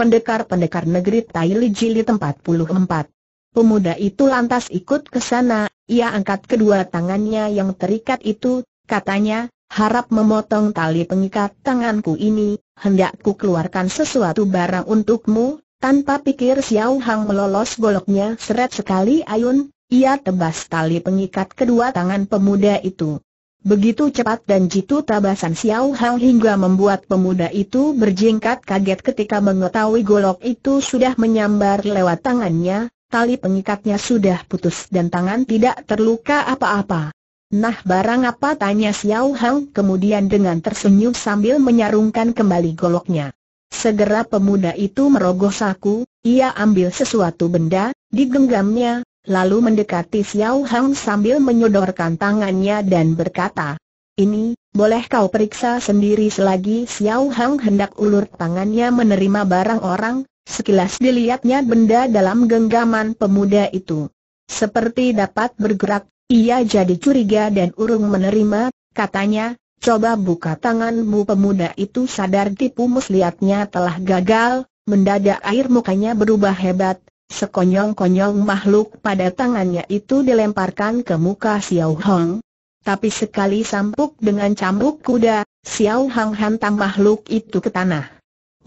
pendekar-pendekar negeri Taili Jili tempat puluh empat. Pemuda itu lantas ikut ke sana, ia angkat kedua tangannya yang terikat itu, katanya, harap memotong tali pengikat tanganku ini, Hendakku keluarkan sesuatu barang untukmu, tanpa pikir Xiao Hang melolos goloknya seret sekali ayun, ia tebas tali pengikat kedua tangan pemuda itu. Begitu cepat dan jitu tabasan Xiao Hang hingga membuat pemuda itu berjingkat kaget ketika mengetahui golok itu sudah menyambar lewat tangannya, tali pengikatnya sudah putus dan tangan tidak terluka apa-apa. Nah barang apa tanya Xiao Hang. kemudian dengan tersenyum sambil menyarungkan kembali goloknya. Segera pemuda itu merogoh saku, ia ambil sesuatu benda, digenggamnya, lalu mendekati Xiao Hang sambil menyodorkan tangannya dan berkata, ini, boleh kau periksa sendiri selagi Xiao Hang hendak ulur tangannya menerima barang orang, sekilas dilihatnya benda dalam genggaman pemuda itu. Seperti dapat bergerak, ia jadi curiga dan urung menerima, katanya, coba buka tanganmu pemuda itu sadar tipu muslihatnya telah gagal, mendadak air mukanya berubah hebat, Sekonyong-konyong makhluk pada tangannya itu dilemparkan ke muka Xiao Hong. Tapi sekali sampuk dengan cambuk kuda, Xiao Hong hantam makhluk itu ke tanah.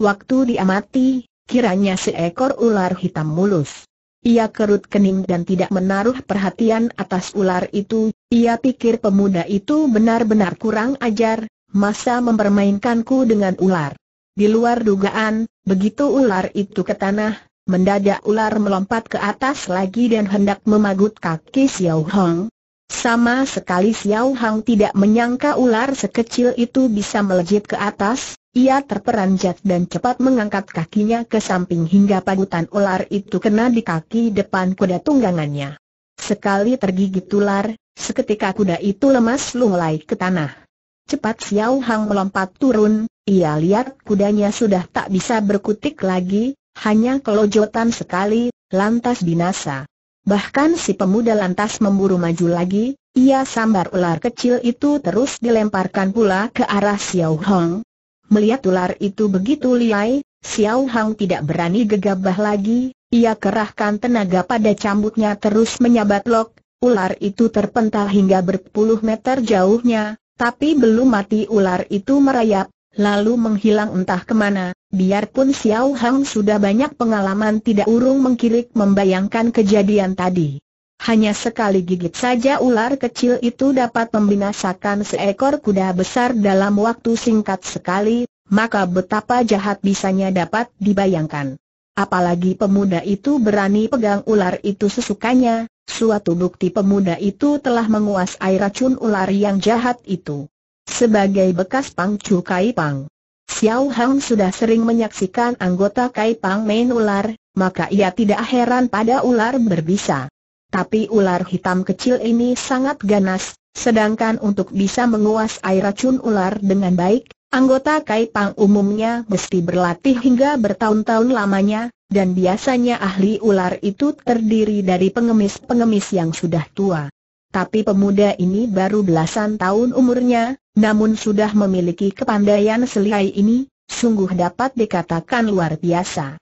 Waktu diamati, kiranya seekor ular hitam mulus. Ia kerut kening dan tidak menaruh perhatian atas ular itu, ia pikir pemuda itu benar-benar kurang ajar, masa mempermainkanku dengan ular. Di luar dugaan, begitu ular itu ke tanah, Mendadak ular melompat ke atas lagi dan hendak memagut kaki Xiao Hong. Sama sekali Xiao Hong tidak menyangka ular sekecil itu bisa melejit ke atas, ia terperanjat dan cepat mengangkat kakinya ke samping hingga pagutan ular itu kena di kaki depan kuda tunggangannya. Sekali tergigit ular, seketika kuda itu lemas lunglai ke tanah. Cepat Xiao Hong melompat turun, ia lihat kudanya sudah tak bisa berkutik lagi, hanya kelojotan sekali, lantas binasa. Bahkan si pemuda lantas memburu maju lagi, ia sambar ular kecil itu terus dilemparkan pula ke arah Xiao Hong. Melihat ular itu begitu liai, Xiao Hong tidak berani gegabah lagi, ia kerahkan tenaga pada cambuknya terus menyabat lok, ular itu terpental hingga berpuluh meter jauhnya, tapi belum mati ular itu merayap, lalu menghilang entah kemana, biarpun Xiao Hang sudah banyak pengalaman tidak urung mengkirik membayangkan kejadian tadi. Hanya sekali gigit saja ular kecil itu dapat membinasakan seekor kuda besar dalam waktu singkat sekali, maka betapa jahat bisanya dapat dibayangkan. Apalagi pemuda itu berani pegang ular itu sesukanya, suatu bukti pemuda itu telah menguasai racun ular yang jahat itu sebagai bekas pangcu Kai Pang. Xiao Hang sudah sering menyaksikan anggota Kai Pang main ular, maka ia tidak heran pada ular berbisa. Tapi ular hitam kecil ini sangat ganas, sedangkan untuk bisa menguas air racun ular dengan baik, anggota Kai Pang umumnya mesti berlatih hingga bertahun-tahun lamanya, dan biasanya ahli ular itu terdiri dari pengemis-pengemis yang sudah tua. Tapi pemuda ini baru belasan tahun umurnya, namun sudah memiliki kepandaian selihai ini, sungguh dapat dikatakan luar biasa.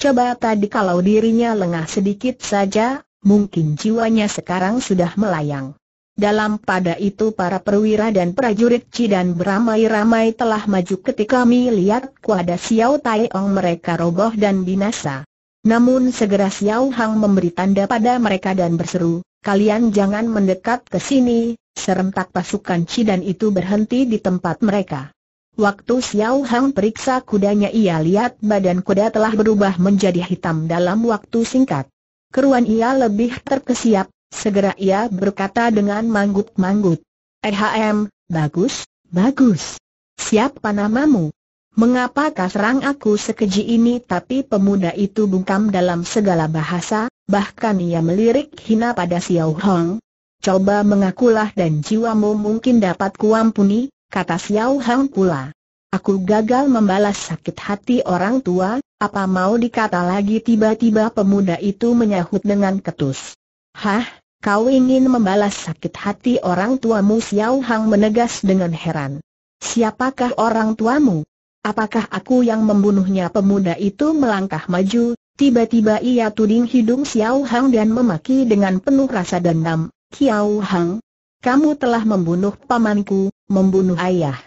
Coba tadi kalau dirinya lengah sedikit saja, mungkin jiwanya sekarang sudah melayang. Dalam pada itu para perwira dan prajurit Cidan beramai-ramai telah maju ketika melihat kuada Xiao Tai Ong mereka roboh dan binasa. Namun segera Xiao Hang memberi tanda pada mereka dan berseru, kalian jangan mendekat ke sini, serentak pasukan Cidan itu berhenti di tempat mereka. Waktu Xiao Hang periksa kudanya ia lihat badan kuda telah berubah menjadi hitam dalam waktu singkat. Keruan ia lebih terkesiap, segera ia berkata dengan manggut-manggut. Ehm, bagus, bagus. Siapa namamu? Mengapakah serang aku sekeji ini tapi pemuda itu bungkam dalam segala bahasa, Bahkan ia melirik hina pada Xiao Hong. Coba mengakulah dan jiwamu mungkin dapat kuampuni, kata Xiao Hong pula. Aku gagal membalas sakit hati orang tua, apa mau dikata lagi tiba-tiba pemuda itu menyahut dengan ketus. Hah, kau ingin membalas sakit hati orang tuamu Xiao Hang menegas dengan heran. Siapakah orang tuamu? Apakah aku yang membunuhnya pemuda itu melangkah maju, Tiba-tiba ia tuding hidung Xiao Hang dan memaki dengan penuh rasa dendam, Xiao Hang, kamu telah membunuh pamanku, membunuh ayah.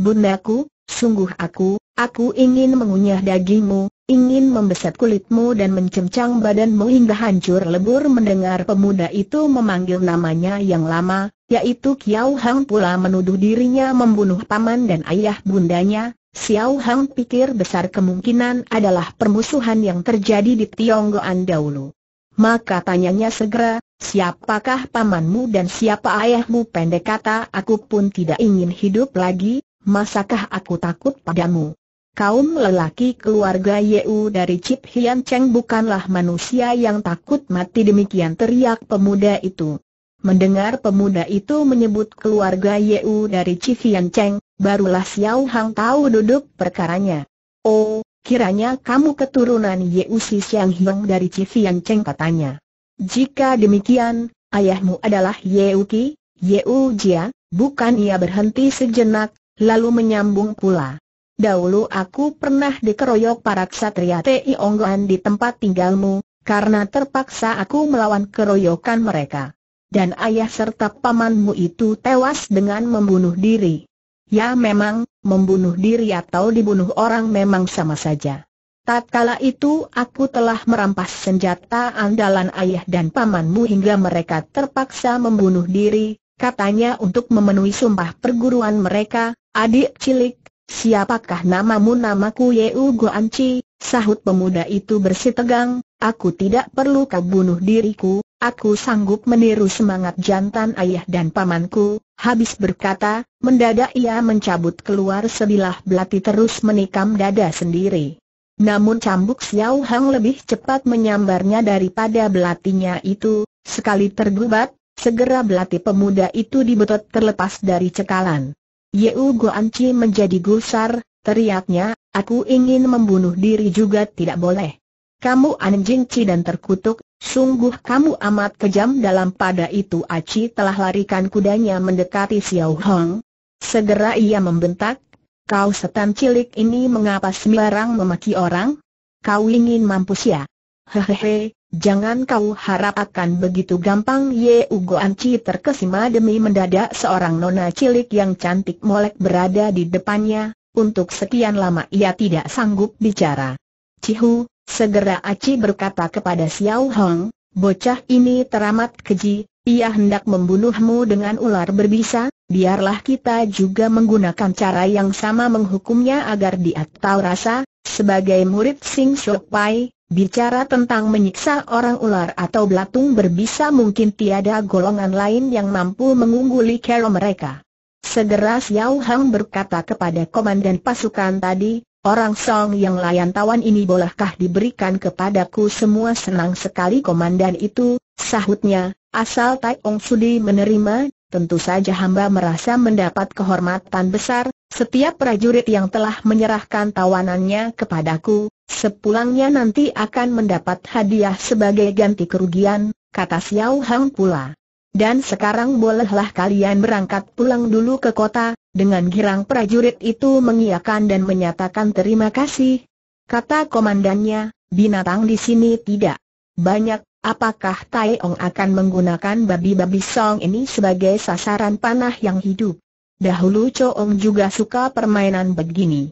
Bundaku, sungguh aku, Aku ingin mengunyah dagingmu, ingin membeset kulitmu dan mencemcang badanmu hingga hancur lebur mendengar pemuda itu memanggil namanya yang lama, yaitu Xiao Hang pula menuduh dirinya membunuh paman dan ayah bundanya, Xiao Hang pikir besar kemungkinan adalah permusuhan yang terjadi di Tionggoan dahulu. Maka tanyanya segera, siapakah pamanmu dan siapa ayahmu pendek kata aku pun tidak ingin hidup lagi, masakah aku takut padamu? kaum lelaki keluarga Yeu dari Chip Hian Cheng bukanlah manusia yang takut mati demikian teriak pemuda itu. Mendengar pemuda itu menyebut keluarga Yeu dari Chip Hian Cheng, barulah Xiao Hang tahu duduk perkaranya. Oh, kiranya kamu keturunan Yeu Si Xiang Hiong dari Chip Hian Cheng katanya. Jika demikian, ayahmu adalah Yeu Ki, Yeu Jia, bukan ia berhenti sejenak, lalu menyambung pula. Dahulu aku pernah dikeroyok para ksatria TI Ongguan di tempat tinggalmu, karena terpaksa aku melawan keroyokan mereka. Dan ayah serta pamanmu itu tewas dengan membunuh diri. Ya memang, membunuh diri atau dibunuh orang memang sama saja. Tatkala itu aku telah merampas senjata andalan ayah dan pamanmu hingga mereka terpaksa membunuh diri, katanya untuk memenuhi sumpah perguruan mereka, adik cilik Siapakah namamu namaku Yeu Guanci, sahut pemuda itu tegang. aku tidak perlu kau bunuh diriku, aku sanggup meniru semangat jantan ayah dan pamanku, habis berkata, mendadak ia mencabut keluar sebilah belati terus menikam dada sendiri. Namun cambuk Xiao Hang lebih cepat menyambarnya daripada belatinya itu, sekali tergubat, segera belati pemuda itu dibetot terlepas dari cekalan. Yeu Guanci menjadi gusar, teriaknya, aku ingin membunuh diri juga tidak boleh. Kamu anjing ci dan terkutuk, sungguh kamu amat kejam dalam pada itu Aci telah larikan kudanya mendekati Xiao Hong. Segera ia membentak, kau setan cilik ini mengapa sembarang memaki orang? Kau ingin mampus ya? Hehehe, Jangan kau harap akan begitu gampang Ye Ugo Anci terkesima demi mendadak seorang nona cilik yang cantik molek berada di depannya, untuk sekian lama ia tidak sanggup bicara. Cihu, segera Aci berkata kepada Xiao Hong, bocah ini teramat keji, ia hendak membunuhmu dengan ular berbisa, biarlah kita juga menggunakan cara yang sama menghukumnya agar dia tahu rasa, sebagai murid Sing Shok Pai, Bicara tentang menyiksa orang ular atau belatung berbisa mungkin tiada golongan lain yang mampu mengungguli kera mereka. Segera Xiao Hang berkata kepada komandan pasukan tadi, orang song yang layan tawan ini bolehkah diberikan kepadaku semua senang sekali komandan itu, sahutnya, asal Tai Ong Sudi menerima, tentu saja hamba merasa mendapat kehormatan besar, setiap prajurit yang telah menyerahkan tawanannya kepadaku, Sepulangnya nanti akan mendapat hadiah sebagai ganti kerugian, kata Xiao Hang pula. Dan sekarang bolehlah kalian berangkat pulang dulu ke kota, dengan girang prajurit itu mengiakan dan menyatakan terima kasih. Kata komandannya, binatang di sini tidak banyak, apakah Tai Ong akan menggunakan babi-babi song ini sebagai sasaran panah yang hidup? Dahulu Cho Ong juga suka permainan begini.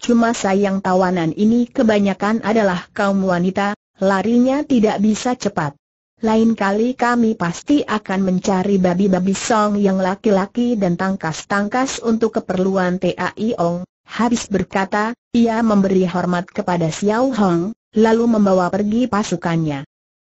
Cuma sayang tawanan ini kebanyakan adalah kaum wanita, larinya tidak bisa cepat. Lain kali kami pasti akan mencari babi-babi song yang laki-laki dan tangkas-tangkas untuk keperluan TAI Ong. Habis berkata, ia memberi hormat kepada Xiao Hong, lalu membawa pergi pasukannya.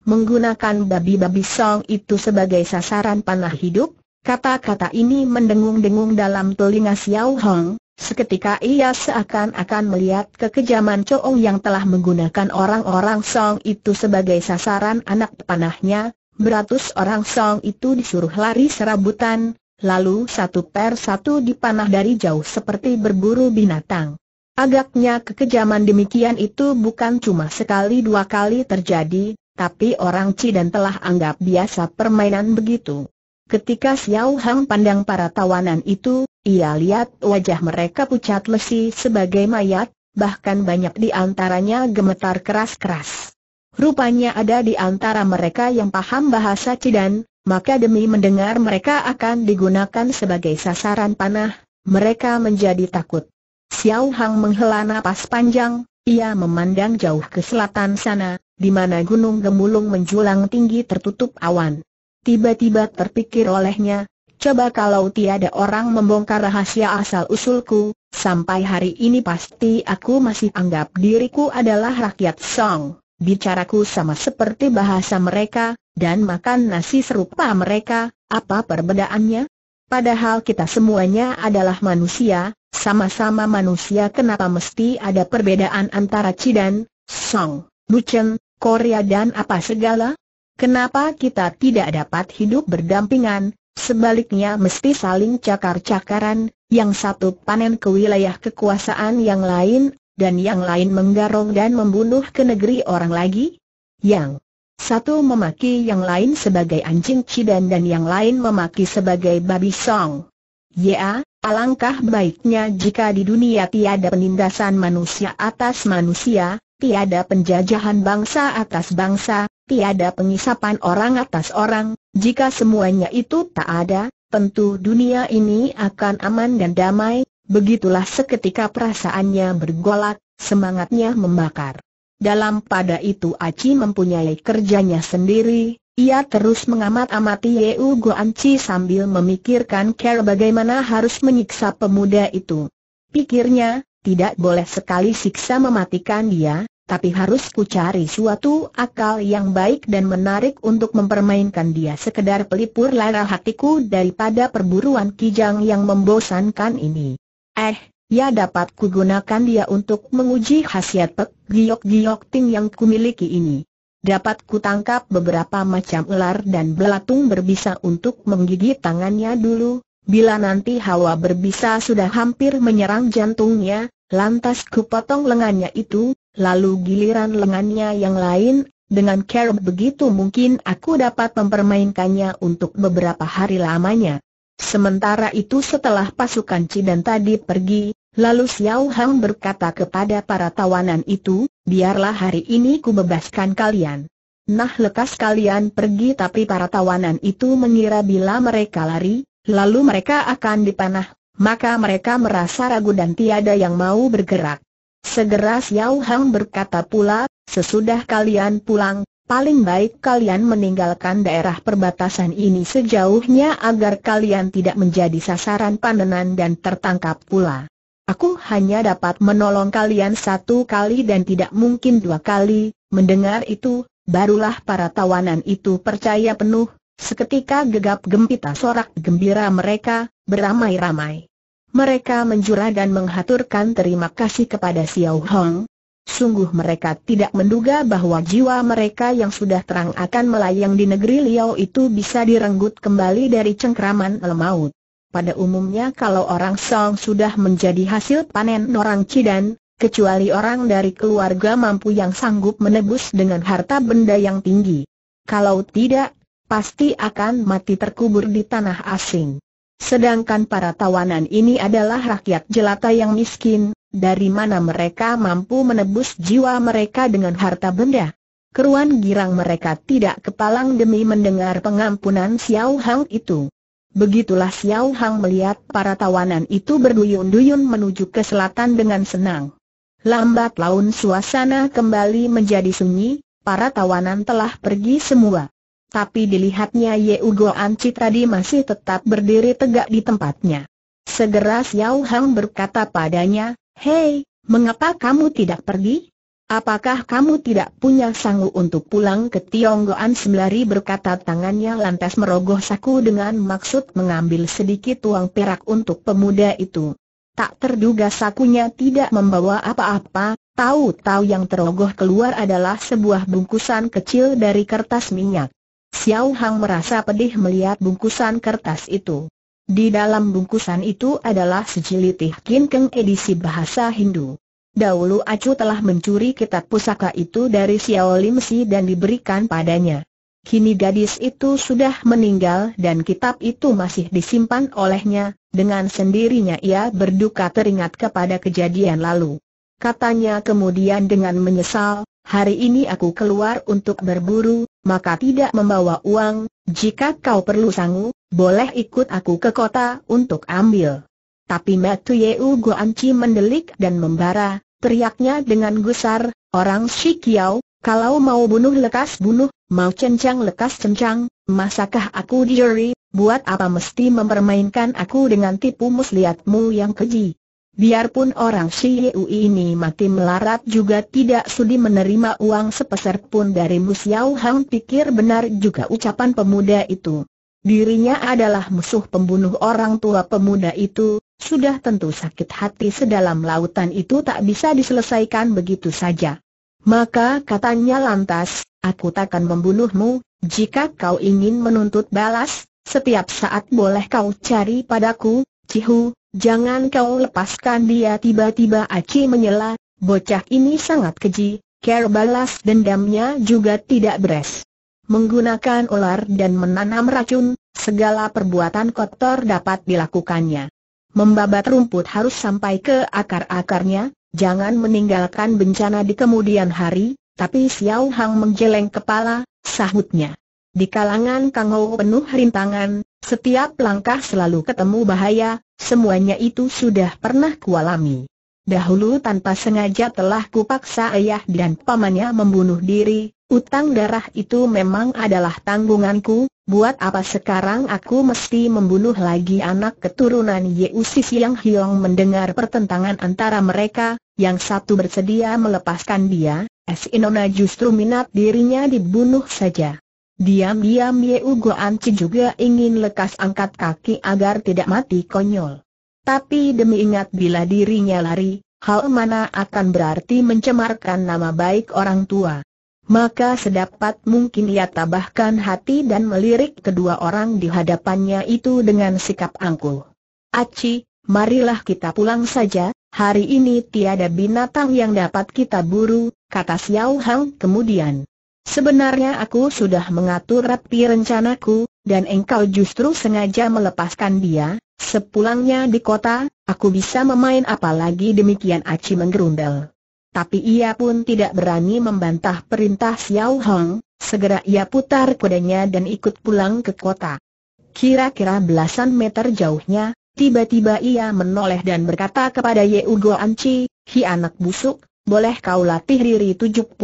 Menggunakan babi-babi song itu sebagai sasaran panah hidup, kata-kata ini mendengung-dengung dalam telinga Xiao Hong, Seketika ia seakan-akan melihat kekejaman Coong yang telah menggunakan orang-orang Song itu sebagai sasaran anak panahnya, beratus orang Song itu disuruh lari serabutan, lalu satu per satu dipanah dari jauh seperti berburu binatang. Agaknya kekejaman demikian itu bukan cuma sekali dua kali terjadi, tapi orang Cidan telah anggap biasa permainan begitu. Ketika Xiao Hang pandang para tawanan itu, ia lihat wajah mereka pucat lesi sebagai mayat, bahkan banyak di antaranya gemetar keras-keras. Rupanya ada di antara mereka yang paham bahasa Cidan, maka demi mendengar mereka akan digunakan sebagai sasaran panah, mereka menjadi takut. Xiao Hang menghela napas panjang, ia memandang jauh ke selatan sana, di mana gunung gemulung menjulang tinggi tertutup awan. Tiba-tiba terpikir olehnya, coba kalau tiada orang membongkar rahasia asal-usulku, sampai hari ini pasti aku masih anggap diriku adalah rakyat Song. Bicaraku sama seperti bahasa mereka, dan makan nasi serupa mereka, apa perbedaannya? Padahal kita semuanya adalah manusia, sama-sama manusia kenapa mesti ada perbedaan antara Cidan, Song, Luchen, Korea dan apa segala? Kenapa kita tidak dapat hidup berdampingan, sebaliknya mesti saling cakar-cakaran, yang satu panen ke wilayah kekuasaan yang lain, dan yang lain menggarong dan membunuh ke negeri orang lagi? Yang satu memaki yang lain sebagai anjing cidan dan yang lain memaki sebagai babi song. Ya, alangkah baiknya jika di dunia tiada penindasan manusia atas manusia, tiada penjajahan bangsa atas bangsa, tiada pengisapan orang atas orang, jika semuanya itu tak ada, tentu dunia ini akan aman dan damai, begitulah seketika perasaannya bergolak, semangatnya membakar. Dalam pada itu Aci mempunyai kerjanya sendiri, ia terus mengamat-amati Yeu Goanci sambil memikirkan cara bagaimana harus menyiksa pemuda itu. Pikirnya, tidak boleh sekali siksa mematikan dia, tapi harus ku cari suatu akal yang baik dan menarik untuk mempermainkan dia sekedar pelipur lara hatiku daripada perburuan kijang yang membosankan ini. Eh, ya dapat ku gunakan dia untuk menguji khasiat pek giok-giok ting yang kumiliki ini. Dapat ku tangkap beberapa macam ular dan belatung berbisa untuk menggigit tangannya dulu, Bila nanti hawa berbisa sudah hampir menyerang jantungnya, lantas kupotong lengannya itu, lalu giliran lengannya yang lain, dengan care begitu mungkin aku dapat mempermainkannya untuk beberapa hari lamanya. Sementara itu setelah pasukan Cidan tadi pergi, lalu Xiao Hang berkata kepada para tawanan itu, biarlah hari ini ku bebaskan kalian. Nah lekas kalian pergi tapi para tawanan itu mengira bila mereka lari, lalu mereka akan dipanah, maka mereka merasa ragu dan tiada yang mau bergerak. Segera Xiao Hang berkata pula, sesudah kalian pulang, paling baik kalian meninggalkan daerah perbatasan ini sejauhnya agar kalian tidak menjadi sasaran panenan dan tertangkap pula. Aku hanya dapat menolong kalian satu kali dan tidak mungkin dua kali, mendengar itu, barulah para tawanan itu percaya penuh, seketika gegap gempita sorak gembira mereka, beramai-ramai. Mereka menjura dan menghaturkan terima kasih kepada Xiao Hong. Sungguh mereka tidak menduga bahwa jiwa mereka yang sudah terang akan melayang di negeri Liao itu bisa direnggut kembali dari cengkraman lemaut. Pada umumnya kalau orang Song sudah menjadi hasil panen orang Cidan, kecuali orang dari keluarga mampu yang sanggup menebus dengan harta benda yang tinggi. Kalau tidak, pasti akan mati terkubur di tanah asing. Sedangkan para tawanan ini adalah rakyat jelata yang miskin, dari mana mereka mampu menebus jiwa mereka dengan harta benda. Keruan girang mereka tidak kepalang demi mendengar pengampunan Xiao Hang itu. Begitulah Xiao Hang melihat para tawanan itu berduyun-duyun menuju ke selatan dengan senang. Lambat laun suasana kembali menjadi sunyi, para tawanan telah pergi semua tapi dilihatnya Ye Ugo Anci tadi masih tetap berdiri tegak di tempatnya. Segera Xiao Hang berkata padanya, Hei, mengapa kamu tidak pergi? Apakah kamu tidak punya sanggup untuk pulang ke Tionggoan sembari berkata tangannya lantas merogoh saku dengan maksud mengambil sedikit uang perak untuk pemuda itu. Tak terduga sakunya tidak membawa apa-apa, tahu-tahu yang terogoh keluar adalah sebuah bungkusan kecil dari kertas minyak. Xiao Hang merasa pedih melihat bungkusan kertas itu. Di dalam bungkusan itu adalah sejilid Kin edisi bahasa Hindu. Dahulu Acu telah mencuri kitab pusaka itu dari Xiao Lim Si dan diberikan padanya. Kini gadis itu sudah meninggal dan kitab itu masih disimpan olehnya, dengan sendirinya ia berduka teringat kepada kejadian lalu. Katanya kemudian dengan menyesal, hari ini aku keluar untuk berburu, maka tidak membawa uang, jika kau perlu sanggup, boleh ikut aku ke kota untuk ambil. Tapi Metu Yeu Goanci mendelik dan membara, teriaknya dengan gusar, orang Shikiao, kalau mau bunuh lekas bunuh, mau cencang lekas cencang, masakah aku diuri, buat apa mesti mempermainkan aku dengan tipu muslihatmu yang keji? Biarpun orang si Yeu ini mati melarat juga tidak sudi menerima uang sepeser pun dari Yau Hang pikir benar juga ucapan pemuda itu. Dirinya adalah musuh pembunuh orang tua pemuda itu, sudah tentu sakit hati sedalam lautan itu tak bisa diselesaikan begitu saja. Maka katanya lantas, aku takkan membunuhmu, jika kau ingin menuntut balas, setiap saat boleh kau cari padaku, Cihu, Jangan kau lepaskan dia tiba-tiba Aci menyela, bocah ini sangat keji, Care balas dendamnya juga tidak beres. Menggunakan ular dan menanam racun, segala perbuatan kotor dapat dilakukannya. Membabat rumput harus sampai ke akar-akarnya, jangan meninggalkan bencana di kemudian hari, tapi Xiao Hang menggeleng kepala, sahutnya. Di kalangan Kang Ho penuh rintangan, setiap langkah selalu ketemu bahaya, semuanya itu sudah pernah kualami. Dahulu tanpa sengaja telah kupaksa ayah dan pamannya membunuh diri, utang darah itu memang adalah tanggunganku, buat apa sekarang aku mesti membunuh lagi anak keturunan Yeusis yang Hiong mendengar pertentangan antara mereka, yang satu bersedia melepaskan dia, Sinona justru minat dirinya dibunuh saja. Diam-diam Ye Ugo Anci juga ingin lekas angkat kaki agar tidak mati konyol. Tapi demi ingat bila dirinya lari, hal mana akan berarti mencemarkan nama baik orang tua. Maka sedapat mungkin ia tabahkan hati dan melirik kedua orang di hadapannya itu dengan sikap angkuh. Aci, marilah kita pulang saja, hari ini tiada binatang yang dapat kita buru, kata Xiao Hang kemudian. Sebenarnya aku sudah mengatur rapi rencanaku, dan engkau justru sengaja melepaskan dia, sepulangnya di kota, aku bisa memain apalagi demikian Aci menggerundel. Tapi ia pun tidak berani membantah perintah Xiao Hong, segera ia putar kudanya dan ikut pulang ke kota. Kira-kira belasan meter jauhnya, tiba-tiba ia menoleh dan berkata kepada Ye Ugo Anci, Hi anak busuk, boleh kau latih diri 75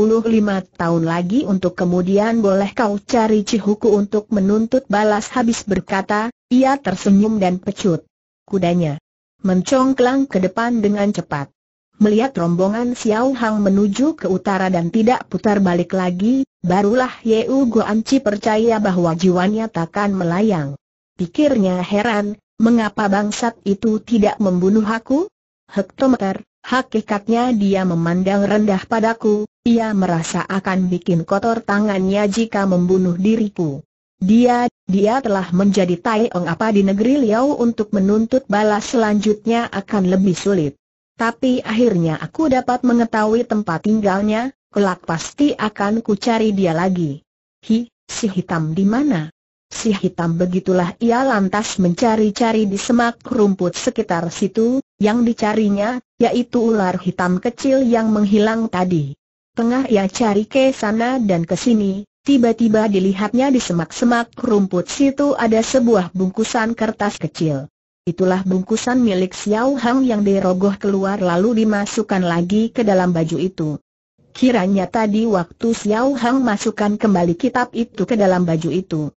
tahun lagi untuk kemudian boleh kau cari Cihuku untuk menuntut balas habis berkata, ia tersenyum dan pecut. Kudanya mencongklang ke depan dengan cepat. Melihat rombongan Xiao Hang menuju ke utara dan tidak putar balik lagi, barulah Yeu Guanci percaya bahwa jiwanya takkan melayang. Pikirnya heran, mengapa bangsat itu tidak membunuh aku? Hektometer, Hakikatnya dia memandang rendah padaku, ia merasa akan bikin kotor tangannya jika membunuh diriku. Dia, dia telah menjadi taiong apa di negeri Liao untuk menuntut balas selanjutnya akan lebih sulit. Tapi akhirnya aku dapat mengetahui tempat tinggalnya, kelak pasti akan ku cari dia lagi. Hi, si hitam di mana? Si hitam begitulah ia lantas mencari-cari di semak rumput sekitar situ, yang dicarinya, yaitu ular hitam kecil yang menghilang tadi. Tengah ia cari ke sana dan ke sini, tiba-tiba dilihatnya di semak-semak rumput situ ada sebuah bungkusan kertas kecil. Itulah bungkusan milik Xiao Hang yang dirogoh keluar lalu dimasukkan lagi ke dalam baju itu. Kiranya tadi waktu Xiao Hang masukkan kembali kitab itu ke dalam baju itu.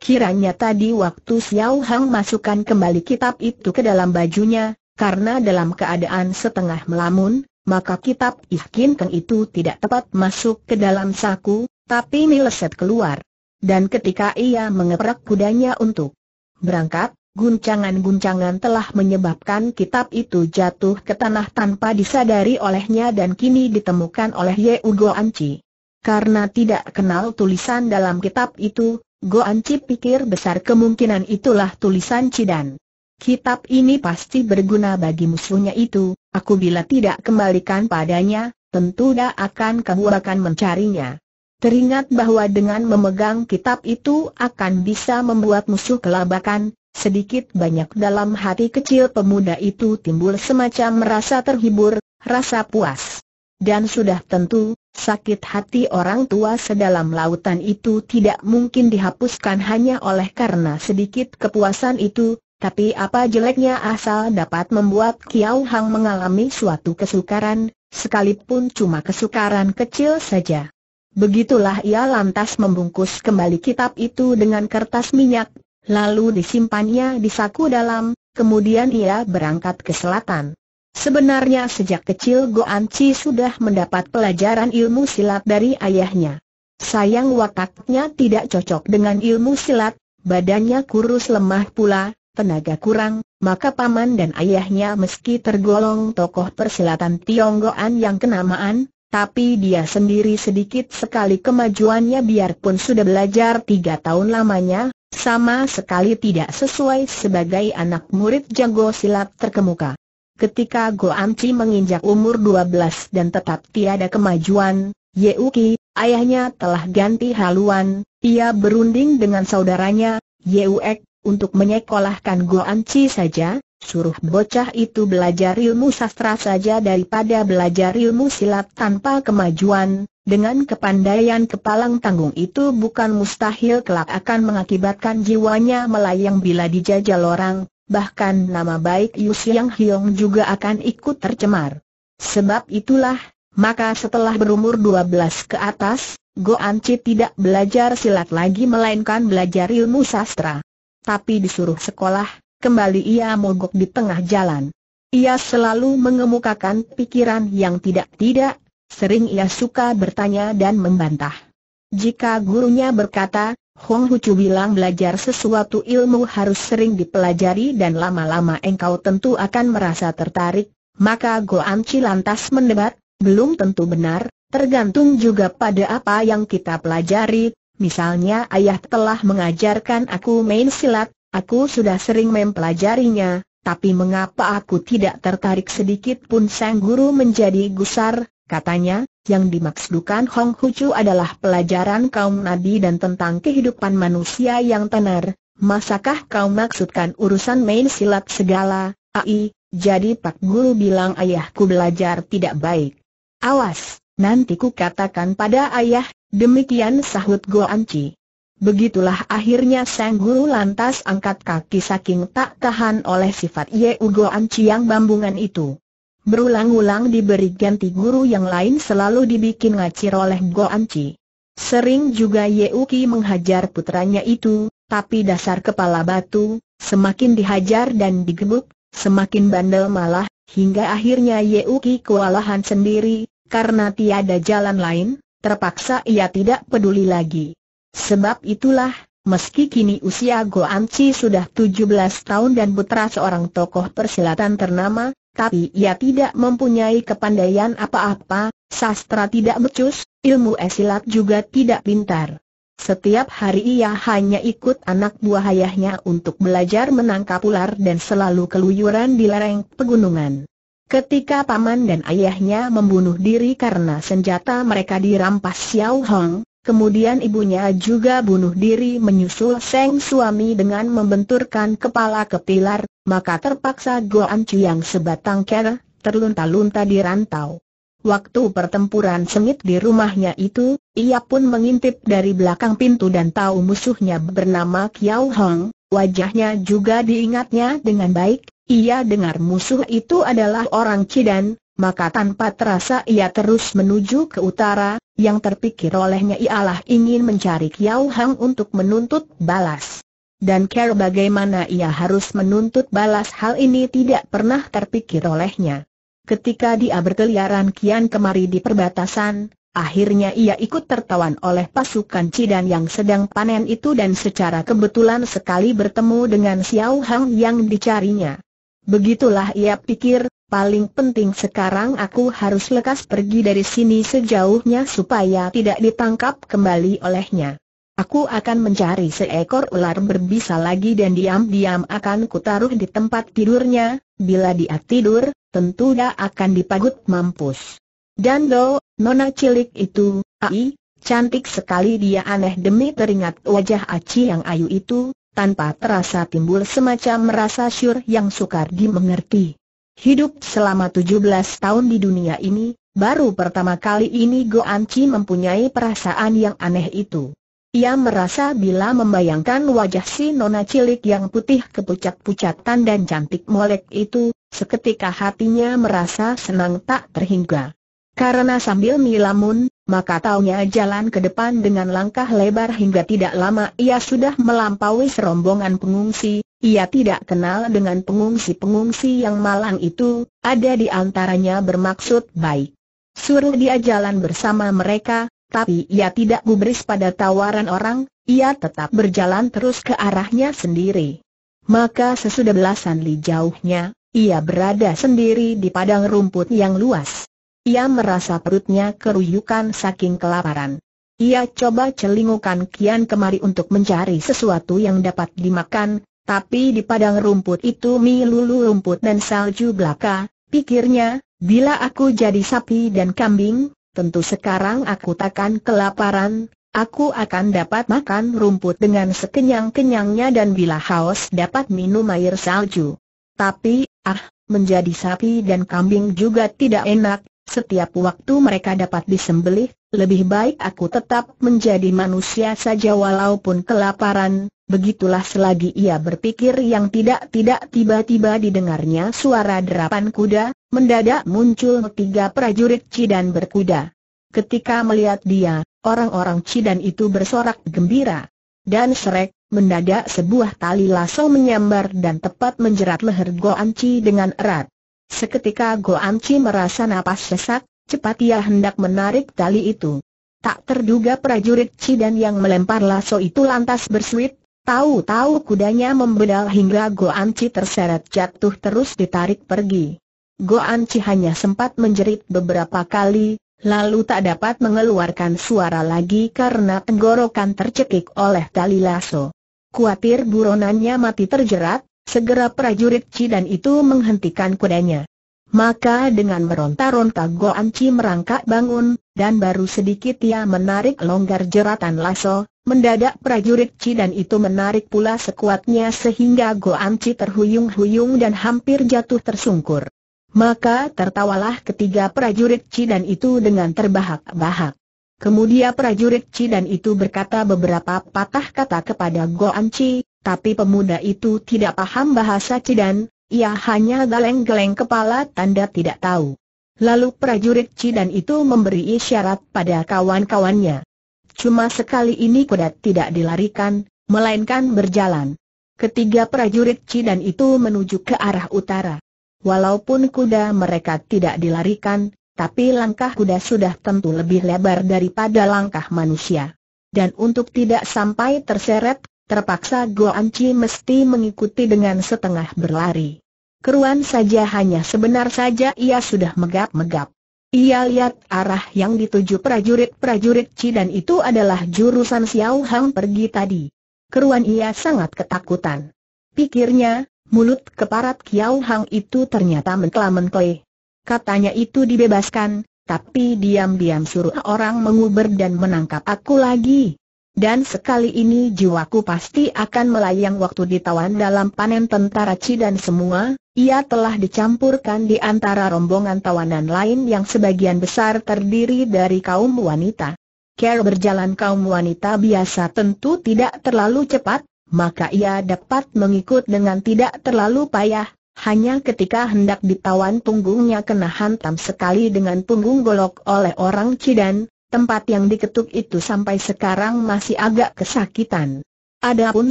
Kiranya tadi waktu Xiao Hang masukkan kembali kitab itu ke dalam bajunya, karena dalam keadaan setengah melamun, maka kitab Ihkin Keng itu tidak tepat masuk ke dalam saku, tapi meleset keluar. Dan ketika ia mengeprak kudanya untuk berangkat, guncangan-guncangan telah menyebabkan kitab itu jatuh ke tanah tanpa disadari olehnya dan kini ditemukan oleh Ye Ugo Anci. Karena tidak kenal tulisan dalam kitab itu, Goanci pikir besar kemungkinan itulah tulisan Cidan. Kitab ini pasti berguna bagi musuhnya itu, aku bila tidak kembalikan padanya, tentu dia akan kehuakan mencarinya. Teringat bahwa dengan memegang kitab itu akan bisa membuat musuh kelabakan, sedikit banyak dalam hati kecil pemuda itu timbul semacam merasa terhibur, rasa puas. Dan sudah tentu, Sakit hati orang tua sedalam lautan itu tidak mungkin dihapuskan hanya oleh karena sedikit kepuasan itu, tapi apa jeleknya asal dapat membuat Kiao Hang mengalami suatu kesukaran, sekalipun cuma kesukaran kecil saja. Begitulah ia lantas membungkus kembali kitab itu dengan kertas minyak, lalu disimpannya di saku dalam, kemudian ia berangkat ke selatan. Sebenarnya sejak kecil Goan Chi sudah mendapat pelajaran ilmu silat dari ayahnya. Sayang wataknya tidak cocok dengan ilmu silat, badannya kurus lemah pula, tenaga kurang, maka paman dan ayahnya meski tergolong tokoh persilatan Tionggoan yang kenamaan, tapi dia sendiri sedikit sekali kemajuannya biarpun sudah belajar tiga tahun lamanya, sama sekali tidak sesuai sebagai anak murid jago silat terkemuka. Ketika Go Amci menginjak umur 12 dan tetap tiada kemajuan, Yeuki, ayahnya telah ganti haluan, ia berunding dengan saudaranya, Yeuek, untuk menyekolahkan Go Amci saja, suruh bocah itu belajar ilmu sastra saja daripada belajar ilmu silat tanpa kemajuan, dengan kepandaian kepalang tanggung itu bukan mustahil kelak akan mengakibatkan jiwanya melayang bila dijajal orang, bahkan nama baik Yu Xiang Hiong juga akan ikut tercemar. Sebab itulah, maka setelah berumur 12 ke atas, Go Chi tidak belajar silat lagi melainkan belajar ilmu sastra. Tapi disuruh sekolah, kembali ia mogok di tengah jalan. Ia selalu mengemukakan pikiran yang tidak-tidak, sering ia suka bertanya dan membantah. Jika gurunya berkata, Hong Hucu bilang belajar sesuatu ilmu harus sering dipelajari dan lama-lama engkau tentu akan merasa tertarik, maka go Chi lantas mendebat, belum tentu benar, tergantung juga pada apa yang kita pelajari, misalnya ayah telah mengajarkan aku main silat, aku sudah sering mempelajarinya, tapi mengapa aku tidak tertarik sedikit pun sang guru menjadi gusar, Katanya, yang dimaksudkan Hong Hucu adalah pelajaran kaum nabi dan tentang kehidupan manusia yang tenar. Masakah kau maksudkan urusan main silat segala, ai, jadi Pak Guru bilang ayahku belajar tidak baik. Awas, nanti ku katakan pada ayah, demikian sahut Go Anci. Begitulah akhirnya sang guru lantas angkat kaki saking tak tahan oleh sifat Ye Ugo Anci yang bambungan itu. Berulang-ulang diberi ganti guru yang lain selalu dibikin ngacir oleh Go Anci. Sering juga Yeuki menghajar putranya itu, tapi dasar kepala batu, semakin dihajar dan digebuk, semakin bandel malah, hingga akhirnya Yeuki kewalahan sendiri, karena tiada jalan lain, terpaksa ia tidak peduli lagi. Sebab itulah, meski kini usia Go Anci sudah 17 tahun dan putra seorang tokoh persilatan ternama, tapi ia tidak mempunyai kepandaian apa-apa, sastra tidak becus, ilmu esilat juga tidak pintar. Setiap hari ia hanya ikut anak buah ayahnya untuk belajar menangkap ular dan selalu keluyuran di lereng pegunungan. Ketika paman dan ayahnya membunuh diri karena senjata mereka dirampas Xiao Hong, Kemudian ibunya juga bunuh diri menyusul Seng suami dengan membenturkan kepala ke pilar, maka terpaksa Goan Chu yang sebatang kera, terlunta-lunta di rantau. Waktu pertempuran sengit di rumahnya itu, ia pun mengintip dari belakang pintu dan tahu musuhnya bernama Kiao Hong, wajahnya juga diingatnya dengan baik, ia dengar musuh itu adalah orang Cidan, maka tanpa terasa ia terus menuju ke utara, yang terpikir olehnya ialah ingin mencari Kiao Hang untuk menuntut balas. Dan care bagaimana ia harus menuntut balas hal ini tidak pernah terpikir olehnya. Ketika dia berkeliaran kian kemari di perbatasan, akhirnya ia ikut tertawan oleh pasukan Cidan yang sedang panen itu dan secara kebetulan sekali bertemu dengan Xiao Hang yang dicarinya. Begitulah ia pikir, Paling penting sekarang aku harus lekas pergi dari sini sejauhnya supaya tidak ditangkap kembali olehnya. Aku akan mencari seekor ular berbisa lagi dan diam-diam akan kutaruh di tempat tidurnya, bila dia tidur, tentu dia akan dipagut mampus. Dan do, nona cilik itu, ai, cantik sekali dia aneh demi teringat wajah Aci yang ayu itu, tanpa terasa timbul semacam merasa syur yang sukar dimengerti. Hidup selama 17 tahun di dunia ini, baru pertama kali ini Go Anci mempunyai perasaan yang aneh itu. Ia merasa bila membayangkan wajah si nona cilik yang putih kepucat-pucatan dan cantik molek itu, seketika hatinya merasa senang tak terhingga. Karena sambil milamun, maka taunya jalan ke depan dengan langkah lebar hingga tidak lama ia sudah melampaui serombongan pengungsi, ia tidak kenal dengan pengungsi-pengungsi yang malang itu, ada di antaranya bermaksud baik. Suruh dia jalan bersama mereka, tapi ia tidak gubris pada tawaran orang, ia tetap berjalan terus ke arahnya sendiri. Maka sesudah belasan li jauhnya, ia berada sendiri di padang rumput yang luas. Ia merasa perutnya keruyukan saking kelaparan. Ia coba celingukan kian kemari untuk mencari sesuatu yang dapat dimakan, tapi di padang rumput itu milulu rumput dan salju belaka, pikirnya, bila aku jadi sapi dan kambing, tentu sekarang aku takkan kelaparan, aku akan dapat makan rumput dengan sekenyang-kenyangnya dan bila haus dapat minum air salju. Tapi, ah, menjadi sapi dan kambing juga tidak enak, setiap waktu mereka dapat disembelih, lebih baik aku tetap menjadi manusia saja walaupun kelaparan, begitulah selagi ia berpikir yang tidak-tidak tiba-tiba didengarnya suara derapan kuda, mendadak muncul tiga prajurit Cidan berkuda. Ketika melihat dia, orang-orang Cidan itu bersorak gembira. Dan serek, mendadak sebuah tali lasso menyambar dan tepat menjerat leher Goanci dengan erat. Seketika Go Goanci merasa napas sesak, cepat ia hendak menarik tali itu. Tak terduga prajurit Cidan yang melempar lasso itu lantas bersuit, tahu-tahu kudanya membedal hingga Go Goanci terseret jatuh terus ditarik pergi. Go Goanci hanya sempat menjerit beberapa kali, lalu tak dapat mengeluarkan suara lagi karena tenggorokan tercekik oleh tali lasso. Kuatir buronannya mati terjerat, Segera prajurit Cidan itu menghentikan kudanya. Maka dengan meronta-ronta Goan Chi merangkak bangun, dan baru sedikit ia menarik longgar jeratan lasso, mendadak prajurit Cidan itu menarik pula sekuatnya sehingga Goan Chi terhuyung-huyung dan hampir jatuh tersungkur. Maka tertawalah ketiga prajurit Cidan itu dengan terbahak-bahak. Kemudian prajurit Cidan itu berkata beberapa patah kata kepada Goan Chi, tapi pemuda itu tidak paham bahasa Cidan, ia hanya geleng-geleng kepala tanda tidak tahu. Lalu prajurit Cidan itu memberi isyarat pada kawan-kawannya. Cuma sekali ini kuda tidak dilarikan, melainkan berjalan. Ketiga prajurit Cidan itu menuju ke arah utara. Walaupun kuda mereka tidak dilarikan, tapi langkah kuda sudah tentu lebih lebar daripada langkah manusia. Dan untuk tidak sampai terseret, Terpaksa Goan Anci mesti mengikuti dengan setengah berlari. Keruan saja hanya sebenar saja ia sudah megap-megap. Ia lihat arah yang dituju prajurit-prajurit Chi dan itu adalah jurusan Xiao Hang pergi tadi. Keruan ia sangat ketakutan. Pikirnya, mulut keparat Xiao Hang itu ternyata mentelah-mentelah. Katanya itu dibebaskan, tapi diam-diam suruh orang menguber dan menangkap aku lagi. Dan sekali ini jiwaku pasti akan melayang waktu ditawan dalam panen tentara cidan. semua, ia telah dicampurkan di antara rombongan tawanan lain yang sebagian besar terdiri dari kaum wanita. Care berjalan kaum wanita biasa tentu tidak terlalu cepat, maka ia dapat mengikut dengan tidak terlalu payah, hanya ketika hendak ditawan punggungnya kena hantam sekali dengan punggung golok oleh orang Cidan, Tempat yang diketuk itu sampai sekarang masih agak kesakitan. Adapun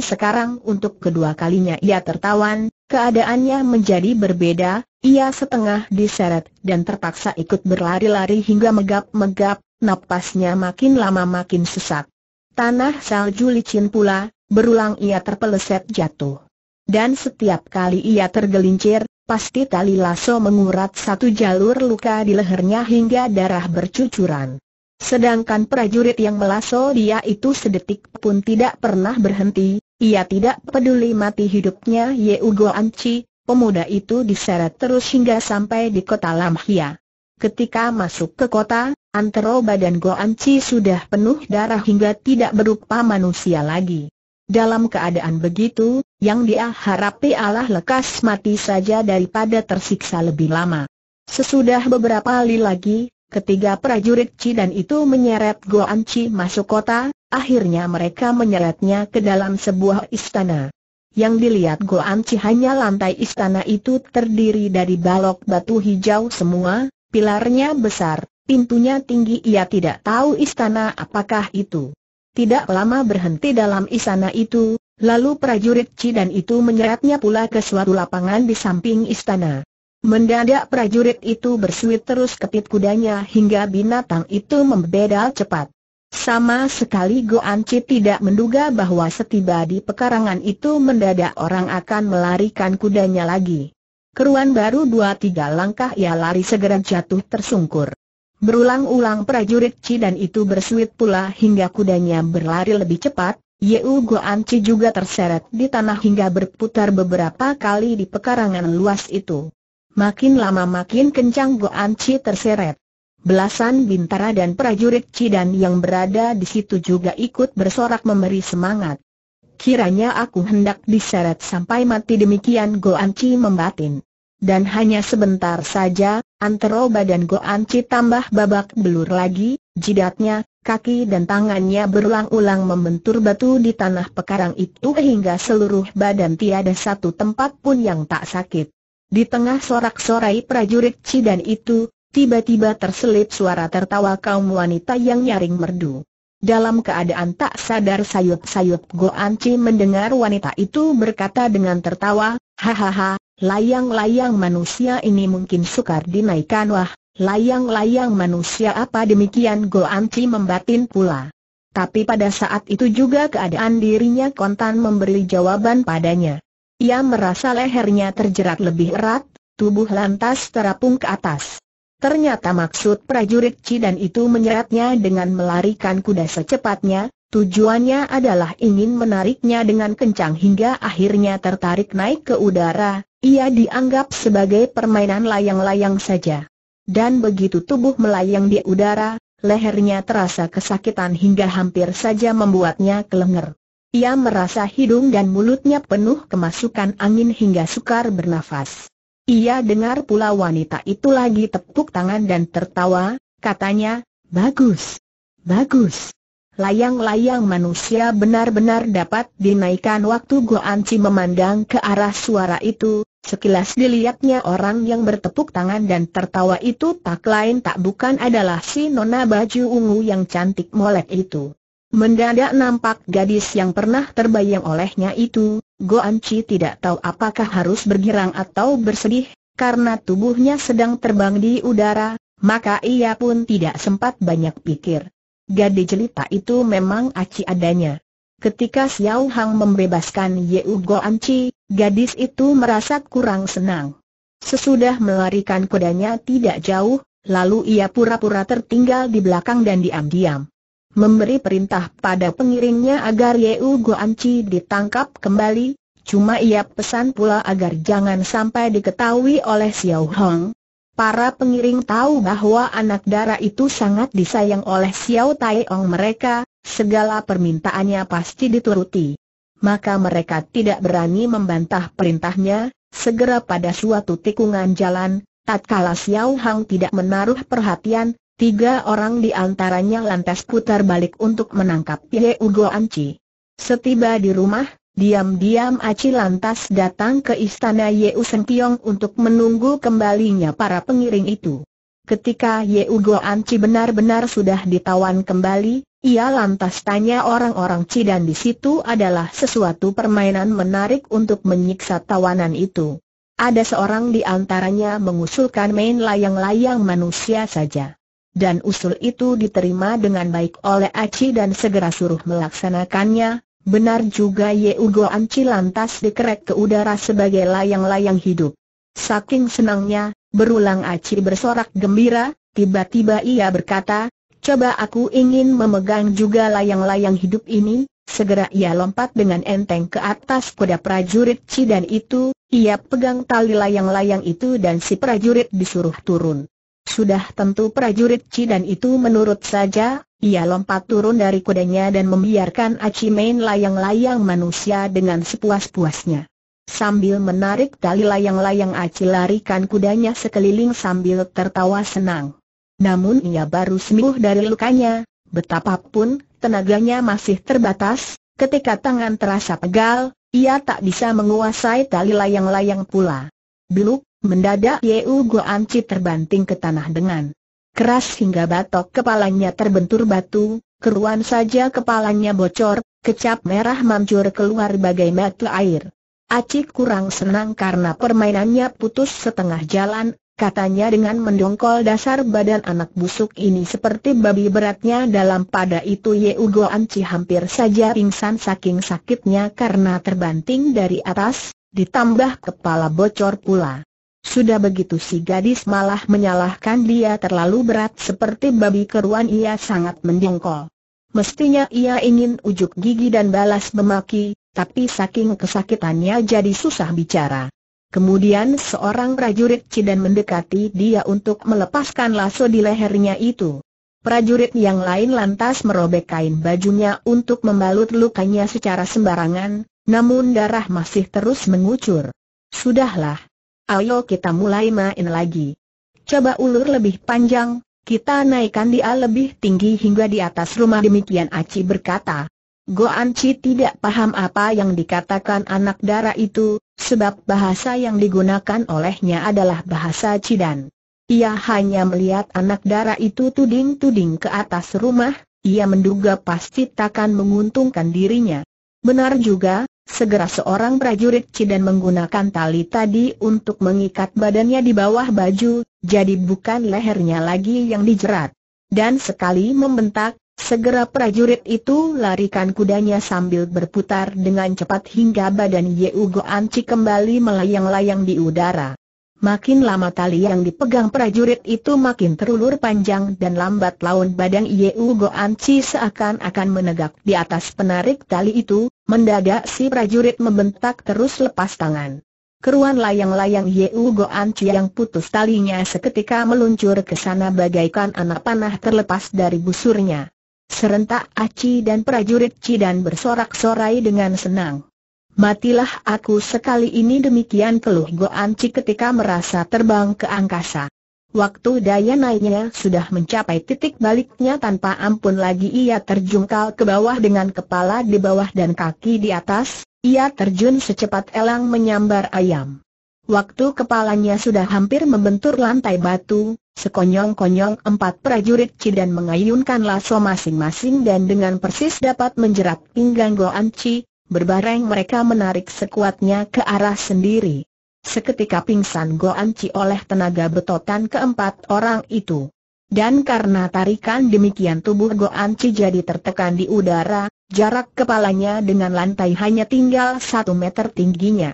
sekarang untuk kedua kalinya ia tertawan, keadaannya menjadi berbeda, ia setengah diseret dan terpaksa ikut berlari-lari hingga megap-megap, napasnya makin lama makin sesak. Tanah salju licin pula, berulang ia terpeleset jatuh. Dan setiap kali ia tergelincir, pasti tali lasso mengurat satu jalur luka di lehernya hingga darah bercucuran. Sedangkan prajurit yang melaso dia itu sedetik pun tidak pernah berhenti, ia tidak peduli mati hidupnya Ye Ugo Anci, pemuda itu diseret terus hingga sampai di kota Lamhia. Ketika masuk ke kota, antero badan Go Anci sudah penuh darah hingga tidak berupa manusia lagi. Dalam keadaan begitu, yang dia harapi Allah lekas mati saja daripada tersiksa lebih lama. Sesudah beberapa kali lagi, Ketiga prajurit dan itu menyeret Goan Chi masuk kota, akhirnya mereka menyeretnya ke dalam sebuah istana. Yang dilihat Goan Chi hanya lantai istana itu terdiri dari balok batu hijau semua, pilarnya besar, pintunya tinggi ia tidak tahu istana apakah itu. Tidak lama berhenti dalam istana itu, lalu prajurit dan itu menyeretnya pula ke suatu lapangan di samping istana. Mendadak prajurit itu bersuit terus kepit kudanya hingga binatang itu membedal cepat. Sama sekali Anci tidak menduga bahwa setiba di pekarangan itu mendadak orang akan melarikan kudanya lagi. Keruan baru dua tiga langkah ia lari segera jatuh tersungkur. Berulang-ulang prajurit dan itu bersuit pula hingga kudanya berlari lebih cepat, Yeu Anci juga terseret di tanah hingga berputar beberapa kali di pekarangan luas itu. Makin lama makin kencang Goan Chi terseret. Belasan bintara dan prajurit Cidan yang berada di situ juga ikut bersorak memberi semangat. Kiranya aku hendak diseret sampai mati demikian Goan Chi membatin. Dan hanya sebentar saja, antero badan Goan Chi tambah babak belur lagi, jidatnya, kaki dan tangannya berulang-ulang membentur batu di tanah pekarang itu hingga seluruh badan tiada satu tempat pun yang tak sakit. Di tengah sorak-sorai prajurit Cidan itu, tiba-tiba terselip suara tertawa kaum wanita yang nyaring merdu. Dalam keadaan tak sadar sayup-sayup Go Anci mendengar wanita itu berkata dengan tertawa, Hahaha, layang-layang manusia ini mungkin sukar dinaikkan wah, layang-layang manusia apa demikian Go Anci membatin pula. Tapi pada saat itu juga keadaan dirinya kontan memberi jawaban padanya. Ia merasa lehernya terjerat lebih erat, tubuh lantas terapung ke atas. Ternyata maksud prajurit Cidan itu menyeretnya dengan melarikan kuda secepatnya, tujuannya adalah ingin menariknya dengan kencang hingga akhirnya tertarik naik ke udara, ia dianggap sebagai permainan layang-layang saja. Dan begitu tubuh melayang di udara, lehernya terasa kesakitan hingga hampir saja membuatnya kelenger. Ia merasa hidung dan mulutnya penuh kemasukan angin hingga sukar bernafas. Ia dengar pula wanita itu lagi tepuk tangan dan tertawa, katanya, bagus, bagus. Layang-layang manusia benar-benar dapat dinaikkan waktu go Anci memandang ke arah suara itu, sekilas dilihatnya orang yang bertepuk tangan dan tertawa itu tak lain tak bukan adalah si nona baju ungu yang cantik molek itu. Mendadak nampak gadis yang pernah terbayang olehnya itu, Goan Chi tidak tahu apakah harus bergirang atau bersedih, karena tubuhnya sedang terbang di udara, maka ia pun tidak sempat banyak pikir. Gadis jelita itu memang aci adanya. Ketika Xiao Hang membebaskan Yeu Goan Chi, gadis itu merasa kurang senang. Sesudah melarikan kudanya tidak jauh, lalu ia pura-pura tertinggal di belakang dan diam-diam memberi perintah pada pengiringnya agar Yeu Goanci ditangkap kembali, cuma ia pesan pula agar jangan sampai diketahui oleh Xiao Hong. Para pengiring tahu bahwa anak dara itu sangat disayang oleh Xiao Tai Ong mereka, segala permintaannya pasti dituruti. Maka mereka tidak berani membantah perintahnya, segera pada suatu tikungan jalan, tatkala Xiao Hang tidak menaruh perhatian, Tiga orang di antaranya lantas putar balik untuk menangkap Ye Ugo Anci. Setiba di rumah, diam-diam Aci lantas datang ke istana Ye Usenkyong untuk menunggu kembalinya para pengiring itu. Ketika Ye Ugo Anci benar-benar sudah ditawan kembali, ia lantas tanya orang-orang Ci dan di situ adalah sesuatu permainan menarik untuk menyiksa tawanan itu. Ada seorang di antaranya mengusulkan main layang-layang manusia saja dan usul itu diterima dengan baik oleh Aci dan segera suruh melaksanakannya. Benar juga Ugo Anci lantas dikerek ke udara sebagai layang-layang hidup. Saking senangnya, berulang Aci bersorak gembira, tiba-tiba ia berkata, Coba aku ingin memegang juga layang-layang hidup ini, segera ia lompat dengan enteng ke atas kuda prajurit Cidan itu, ia pegang tali layang-layang itu dan si prajurit disuruh turun. Sudah tentu prajurit dan itu menurut saja, ia lompat turun dari kudanya dan membiarkan Aci main layang-layang manusia dengan sepuas-puasnya. Sambil menarik tali layang-layang Aci larikan kudanya sekeliling sambil tertawa senang. Namun ia baru sembuh dari lukanya, betapapun tenaganya masih terbatas, ketika tangan terasa pegal, ia tak bisa menguasai tali layang-layang pula. Beluk, Mendadak Yeu Goanci terbanting ke tanah dengan keras hingga batok kepalanya terbentur batu, keruan saja kepalanya bocor, kecap merah mancur keluar bagai mata air. Acik kurang senang karena permainannya putus setengah jalan, katanya dengan mendongkol dasar badan anak busuk ini seperti babi beratnya dalam pada itu Yeu Goanci hampir saja pingsan saking sakitnya karena terbanting dari atas, ditambah kepala bocor pula. Sudah begitu si gadis malah menyalahkan dia terlalu berat seperti babi keruan ia sangat mendengkol. Mestinya ia ingin ujuk gigi dan balas memaki, tapi saking kesakitannya jadi susah bicara. Kemudian seorang prajurit Cidan mendekati dia untuk melepaskan lasso di lehernya itu. Prajurit yang lain lantas merobek kain bajunya untuk membalut lukanya secara sembarangan, namun darah masih terus mengucur. Sudahlah, Ayo kita mulai main lagi. Coba ulur lebih panjang, kita naikkan dia lebih tinggi hingga di atas rumah demikian Aci berkata. Go Anci tidak paham apa yang dikatakan anak dara itu, sebab bahasa yang digunakan olehnya adalah bahasa Cidan. Ia hanya melihat anak dara itu tuding-tuding ke atas rumah, ia menduga pasti takkan menguntungkan dirinya. Benar juga, Segera seorang prajurit Cidan menggunakan tali tadi untuk mengikat badannya di bawah baju, jadi bukan lehernya lagi yang dijerat. Dan sekali membentak, segera prajurit itu larikan kudanya sambil berputar dengan cepat hingga badan Yeugo Anci kembali melayang-layang di udara. Makin lama tali yang dipegang prajurit itu makin terulur panjang dan lambat laun badan Yeu Ugo Chi seakan-akan menegak di atas penarik tali itu, mendadak si prajurit membentak terus lepas tangan. Keruan layang-layang Yeu Ugo Chi yang putus talinya seketika meluncur ke sana bagaikan anak panah terlepas dari busurnya. Serentak Aci dan prajurit Cidan bersorak-sorai dengan senang. Matilah aku sekali ini demikian keluh Goanci ketika merasa terbang ke angkasa. Waktu daya naiknya sudah mencapai titik baliknya tanpa ampun lagi ia terjungkal ke bawah dengan kepala di bawah dan kaki di atas, ia terjun secepat elang menyambar ayam. Waktu kepalanya sudah hampir membentur lantai batu, sekonyong-konyong empat prajurit Cidan mengayunkan lasso masing-masing dan dengan persis dapat menjerat pinggang Goan Berbareng mereka menarik sekuatnya ke arah sendiri. Seketika pingsan Goan oleh tenaga betotan keempat orang itu. Dan karena tarikan demikian tubuh Goan jadi tertekan di udara, jarak kepalanya dengan lantai hanya tinggal satu meter tingginya.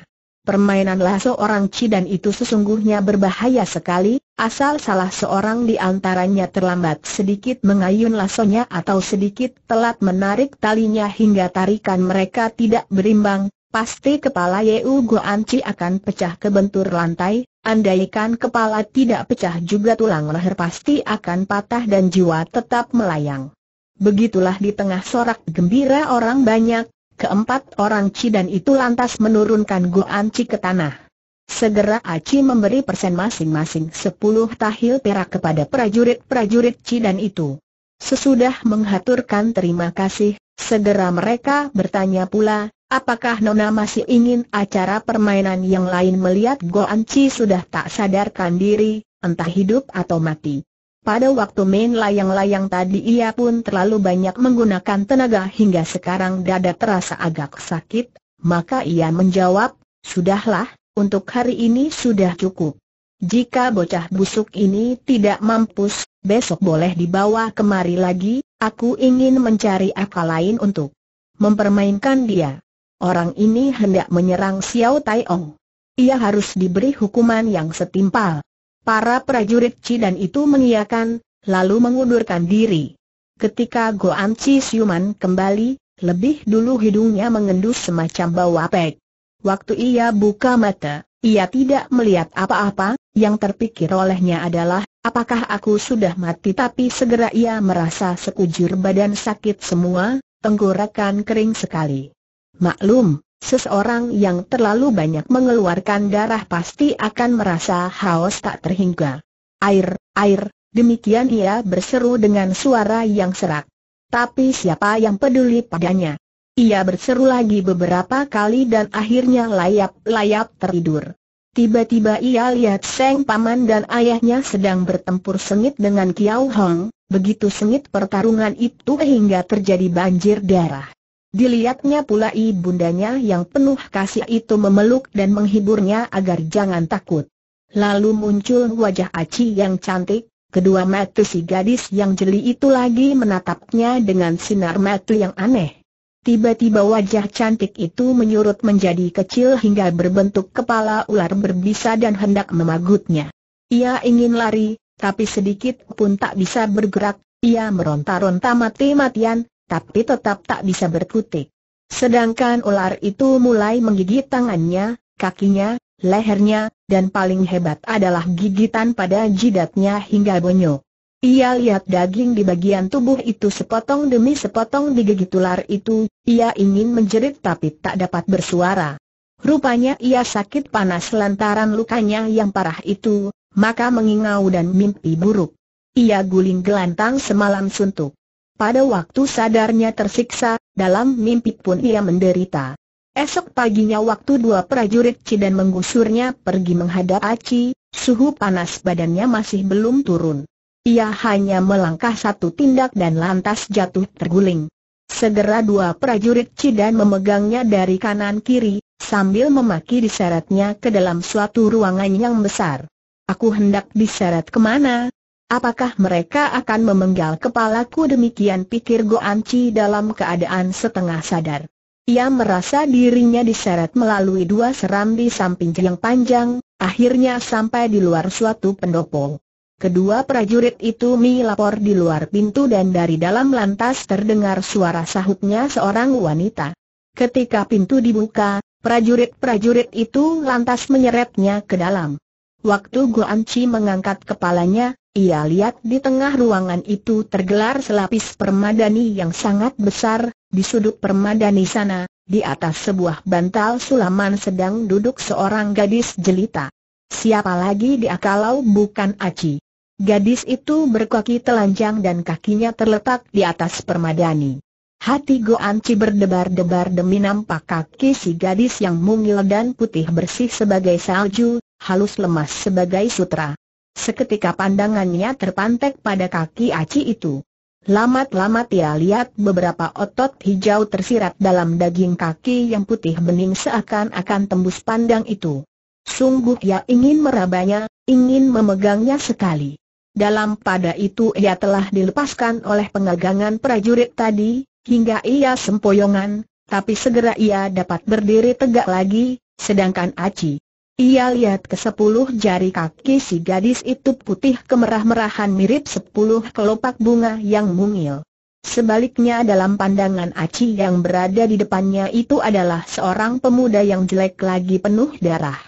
Permainan lasso orang dan itu sesungguhnya berbahaya sekali, asal salah seorang di antaranya terlambat sedikit mengayun lasonya atau sedikit telat menarik talinya hingga tarikan mereka tidak berimbang, pasti kepala Yeu Chi akan pecah ke bentur lantai, andaikan kepala tidak pecah juga tulang leher pasti akan patah dan jiwa tetap melayang. Begitulah di tengah sorak gembira orang banyak, Keempat orang dan itu lantas menurunkan Goan Ci ke tanah. Segera Aci memberi persen masing-masing sepuluh tahil perak kepada prajurit-prajurit dan itu. Sesudah menghaturkan terima kasih, segera mereka bertanya pula, apakah Nona masih ingin acara permainan yang lain melihat Goan Ci sudah tak sadarkan diri, entah hidup atau mati. Pada waktu main layang-layang tadi ia pun terlalu banyak menggunakan tenaga hingga sekarang dada terasa agak sakit, maka ia menjawab, Sudahlah, untuk hari ini sudah cukup. Jika bocah busuk ini tidak mampus, besok boleh dibawa kemari lagi, aku ingin mencari akal lain untuk mempermainkan dia. Orang ini hendak menyerang Xiao Tai Ong. Ia harus diberi hukuman yang setimpal. Para prajurit Cidan itu mengiakan, lalu mengundurkan diri. Ketika Goan Chi Siuman kembali, lebih dulu hidungnya mengendus semacam bau apek. Waktu ia buka mata, ia tidak melihat apa-apa, yang terpikir olehnya adalah, apakah aku sudah mati tapi segera ia merasa sekujur badan sakit semua, tenggorakan kering sekali. Maklum, Seseorang yang terlalu banyak mengeluarkan darah pasti akan merasa haus tak terhingga. Air, air, demikian ia berseru dengan suara yang serak. Tapi siapa yang peduli padanya? Ia berseru lagi beberapa kali dan akhirnya layap-layap tertidur. Tiba-tiba ia lihat Seng Paman dan ayahnya sedang bertempur sengit dengan Kiao Hong, begitu sengit pertarungan itu hingga terjadi banjir darah. Dilihatnya pula ibundanya yang penuh kasih itu memeluk dan menghiburnya agar jangan takut. Lalu muncul wajah Aci yang cantik, kedua mata si gadis yang jeli itu lagi menatapnya dengan sinar mata yang aneh. Tiba-tiba wajah cantik itu menyurut menjadi kecil hingga berbentuk kepala ular berbisa dan hendak memagutnya. Ia ingin lari, tapi sedikit pun tak bisa bergerak, ia meronta-ronta mati-matian, tapi tetap tak bisa berkutik. Sedangkan ular itu mulai menggigit tangannya, kakinya, lehernya, dan paling hebat adalah gigitan pada jidatnya hingga bonyok. Ia lihat daging di bagian tubuh itu sepotong demi sepotong digigit ular itu, ia ingin menjerit tapi tak dapat bersuara. Rupanya ia sakit panas lantaran lukanya yang parah itu, maka mengingau dan mimpi buruk. Ia guling gelantang semalam suntuk. Pada waktu sadarnya tersiksa, dalam mimpi pun ia menderita. Esok paginya waktu dua prajurit Cidan menggusurnya pergi menghadap Aci, suhu panas badannya masih belum turun. Ia hanya melangkah satu tindak dan lantas jatuh terguling. Segera dua prajurit Cidan memegangnya dari kanan kiri, sambil memaki diseretnya ke dalam suatu ruangan yang besar. Aku hendak diseret kemana, Apakah mereka akan memenggal kepalaku demikian pikir Goanci dalam keadaan setengah sadar. Ia merasa dirinya diseret melalui dua serambi samping yang panjang, akhirnya sampai di luar suatu pendopo. Kedua prajurit itu melapor di luar pintu dan dari dalam lantas terdengar suara sahutnya seorang wanita. Ketika pintu dibuka, prajurit-prajurit itu lantas menyeretnya ke dalam. Waktu Goanci mengangkat kepalanya, ia lihat di tengah ruangan itu tergelar selapis permadani yang sangat besar, di sudut permadani sana, di atas sebuah bantal sulaman sedang duduk seorang gadis jelita. Siapa lagi dia kalau bukan Aci? Gadis itu berkaki telanjang dan kakinya terletak di atas permadani. Hati Go Anci berdebar-debar demi nampak kaki si gadis yang mungil dan putih bersih sebagai salju, halus lemas sebagai sutra. Seketika pandangannya terpantek pada kaki aci itu. lama lamat ia lihat beberapa otot hijau tersirat dalam daging kaki yang putih bening seakan-akan tembus pandang itu. Sungguh ia ingin merabanya, ingin memegangnya sekali. Dalam pada itu ia telah dilepaskan oleh pengagangan prajurit tadi, hingga ia sempoyongan, tapi segera ia dapat berdiri tegak lagi, sedangkan Aci ia lihat ke sepuluh jari kaki si gadis itu putih kemerah-merahan mirip sepuluh kelopak bunga yang mungil. Sebaliknya dalam pandangan Aci yang berada di depannya itu adalah seorang pemuda yang jelek lagi penuh darah.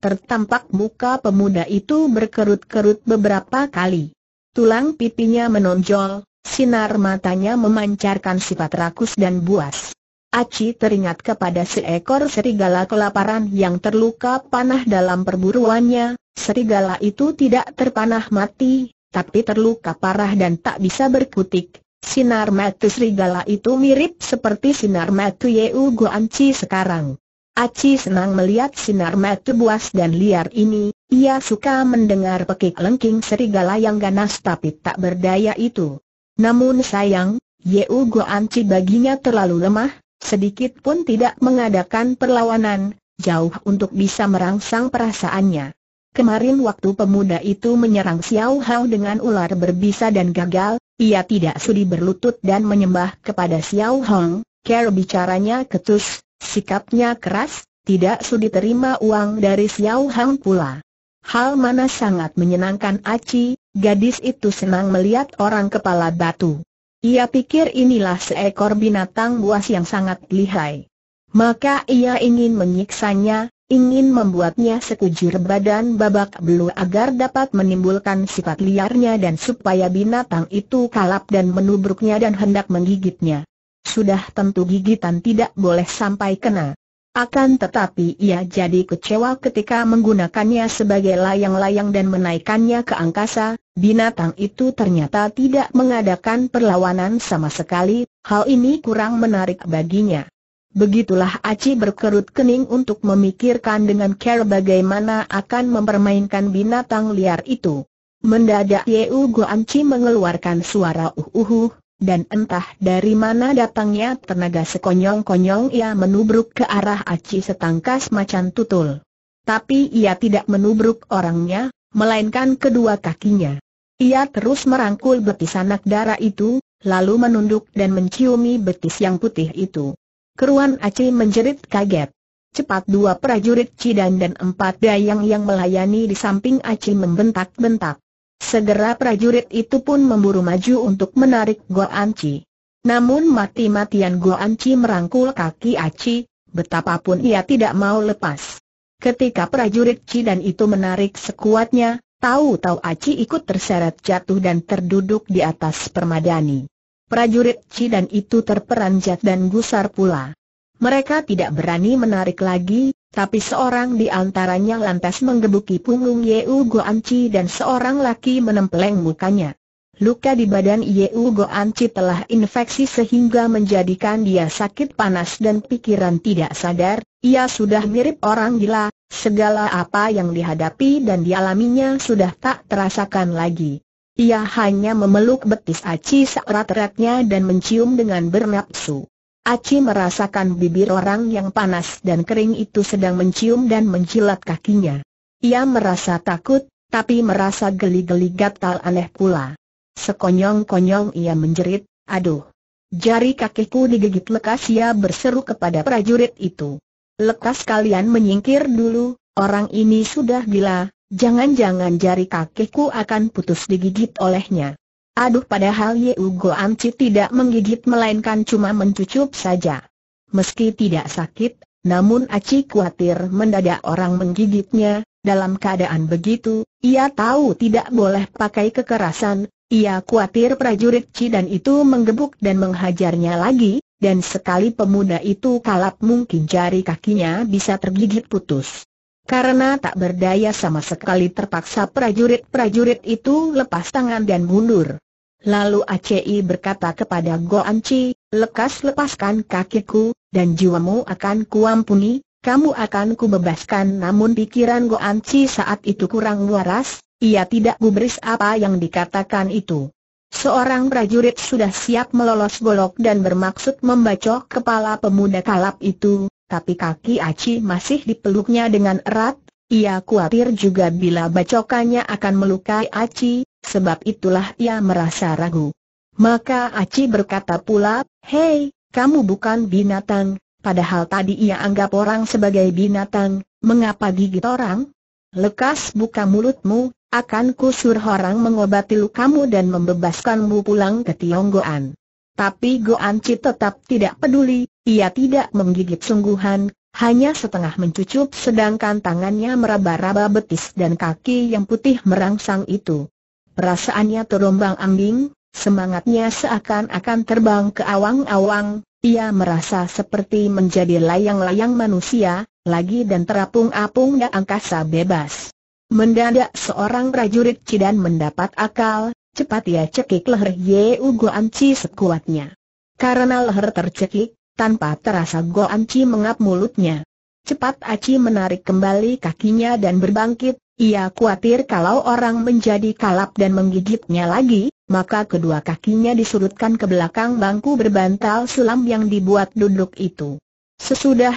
Tertampak muka pemuda itu berkerut-kerut beberapa kali. Tulang pipinya menonjol, sinar matanya memancarkan sifat rakus dan buas. Aci teringat kepada seekor serigala kelaparan yang terluka panah dalam perburuannya, serigala itu tidak terpanah mati, tapi terluka parah dan tak bisa berkutik. Sinar mata serigala itu mirip seperti sinar mata Yeu Guanci sekarang. Aci senang melihat sinar mata buas dan liar ini, ia suka mendengar pekik lengking serigala yang ganas tapi tak berdaya itu. Namun sayang, Yeu Guanci baginya terlalu lemah, sedikit pun tidak mengadakan perlawanan, jauh untuk bisa merangsang perasaannya. Kemarin waktu pemuda itu menyerang Xiao Hao dengan ular berbisa dan gagal, ia tidak sudi berlutut dan menyembah kepada Xiao Hong, Care bicaranya ketus, sikapnya keras, tidak sudi terima uang dari Xiao Hong pula. Hal mana sangat menyenangkan Aci, gadis itu senang melihat orang kepala batu. Ia pikir inilah seekor binatang buas yang sangat lihai. Maka ia ingin menyiksanya, ingin membuatnya sekujur badan babak belur agar dapat menimbulkan sifat liarnya dan supaya binatang itu kalap dan menubruknya dan hendak menggigitnya. Sudah tentu gigitan tidak boleh sampai kena. Akan tetapi ia jadi kecewa ketika menggunakannya sebagai layang-layang dan menaikannya ke angkasa, binatang itu ternyata tidak mengadakan perlawanan sama sekali, hal ini kurang menarik baginya. Begitulah Aci berkerut kening untuk memikirkan dengan care bagaimana akan mempermainkan binatang liar itu. Mendadak Yeu Guanci mengeluarkan suara uh dan entah dari mana datangnya tenaga sekonyong-konyong ia menubruk ke arah aci setangkas macan tutul. Tapi ia tidak menubruk orangnya, melainkan kedua kakinya. Ia terus merangkul betis anak darah itu, lalu menunduk dan menciumi betis yang putih itu. Keruan Aci menjerit kaget. Cepat dua prajurit Cidan dan empat dayang yang melayani di samping Aci membentak-bentak. Segera prajurit itu pun memburu maju untuk menarik Goan Anci. Namun mati-matian Goan Anci merangkul kaki Aci, betapapun ia tidak mau lepas. Ketika prajurit Ci dan itu menarik sekuatnya, tahu-tahu Aci ikut terseret jatuh dan terduduk di atas permadani. Prajurit Ci dan itu terperanjat dan gusar pula. Mereka tidak berani menarik lagi, tapi seorang di antaranya lantas menggebuki punggung Yeu Goanci dan seorang laki menempeleng mukanya. Luka di badan Yeu Goanci telah infeksi sehingga menjadikan dia sakit panas dan pikiran tidak sadar, ia sudah mirip orang gila, segala apa yang dihadapi dan dialaminya sudah tak terasakan lagi. Ia hanya memeluk betis Aci seerat-eratnya dan mencium dengan bernapsu. Aci merasakan bibir orang yang panas dan kering itu sedang mencium dan menjilat kakinya. Ia merasa takut, tapi merasa geli-geli gatal aneh pula. Sekonyong-konyong ia menjerit, aduh. Jari kakiku digigit lekas ia berseru kepada prajurit itu. Lekas kalian menyingkir dulu, orang ini sudah gila, jangan-jangan jari kakiku akan putus digigit olehnya. Aduh padahal Ye Ugo Amci tidak menggigit melainkan cuma mencucup saja. Meski tidak sakit, namun Aci khawatir mendadak orang menggigitnya, dalam keadaan begitu, ia tahu tidak boleh pakai kekerasan, ia khawatir prajurit dan itu menggebuk dan menghajarnya lagi, dan sekali pemuda itu kalap mungkin jari kakinya bisa tergigit putus. Karena tak berdaya sama sekali terpaksa prajurit-prajurit itu lepas tangan dan mundur. Lalu ACI berkata kepada Goanci, lekas lepaskan kakiku, dan jiwamu akan kuampuni, kamu akan kubebaskan namun pikiran Goanci saat itu kurang waras, ia tidak gubris apa yang dikatakan itu. Seorang prajurit sudah siap melolos golok dan bermaksud membacok kepala pemuda kalap itu, tapi kaki Aci masih dipeluknya dengan erat, ia khawatir juga bila bacokannya akan melukai Aci, sebab itulah ia merasa ragu. Maka Aci berkata pula, Hei, kamu bukan binatang, padahal tadi ia anggap orang sebagai binatang, mengapa gigit orang? Lekas buka mulutmu, akan kusur orang mengobati lukamu dan membebaskanmu pulang ke Tionggoan. Tapi Goan Ci tetap tidak peduli, ia tidak menggigit sungguhan, hanya setengah mencucup sedangkan tangannya meraba-raba betis dan kaki yang putih merangsang itu. Perasaannya terombang ambing, semangatnya seakan-akan terbang ke awang-awang, ia merasa seperti menjadi layang-layang manusia, lagi dan terapung-apung di angkasa bebas. Mendadak seorang prajurit Cidan mendapat akal, Cepat ya cekik leher Yeu Chi sekuatnya. Karena leher tercekik, tanpa terasa Chi mengap mulutnya. Cepat Aci menarik kembali kakinya dan berbangkit, ia khawatir kalau orang menjadi kalap dan menggigitnya lagi, maka kedua kakinya disurutkan ke belakang bangku berbantal sulam yang dibuat duduk itu. Sesudah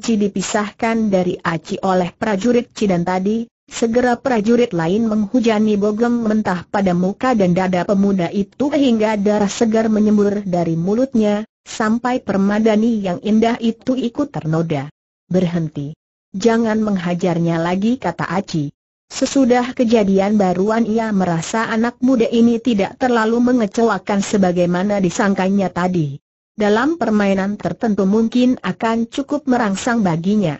Chi dipisahkan dari Aci oleh prajurit Cidan tadi, Segera prajurit lain menghujani bogem mentah pada muka dan dada pemuda itu hingga darah segar menyembur dari mulutnya, sampai permadani yang indah itu ikut ternoda. Berhenti. Jangan menghajarnya lagi kata Aci. Sesudah kejadian baruan ia merasa anak muda ini tidak terlalu mengecewakan sebagaimana disangkanya tadi. Dalam permainan tertentu mungkin akan cukup merangsang baginya.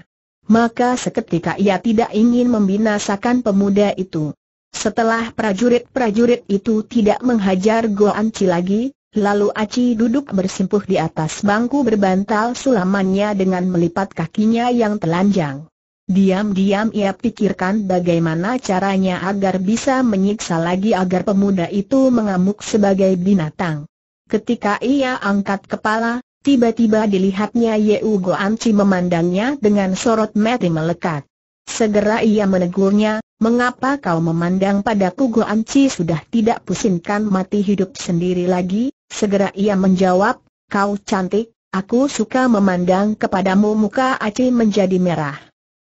Maka seketika ia tidak ingin membinasakan pemuda itu. Setelah prajurit-prajurit itu tidak menghajar Goanci lagi, lalu Aci duduk bersimpuh di atas bangku berbantal sulamannya dengan melipat kakinya yang telanjang. Diam-diam ia pikirkan bagaimana caranya agar bisa menyiksa lagi agar pemuda itu mengamuk sebagai binatang. Ketika ia angkat kepala, Tiba-tiba dilihatnya Yeu Anci memandangnya dengan sorot mati melekat. Segera ia menegurnya, mengapa kau memandang padaku Anci sudah tidak pusingkan mati hidup sendiri lagi? Segera ia menjawab, kau cantik, aku suka memandang kepadamu muka Aci menjadi merah.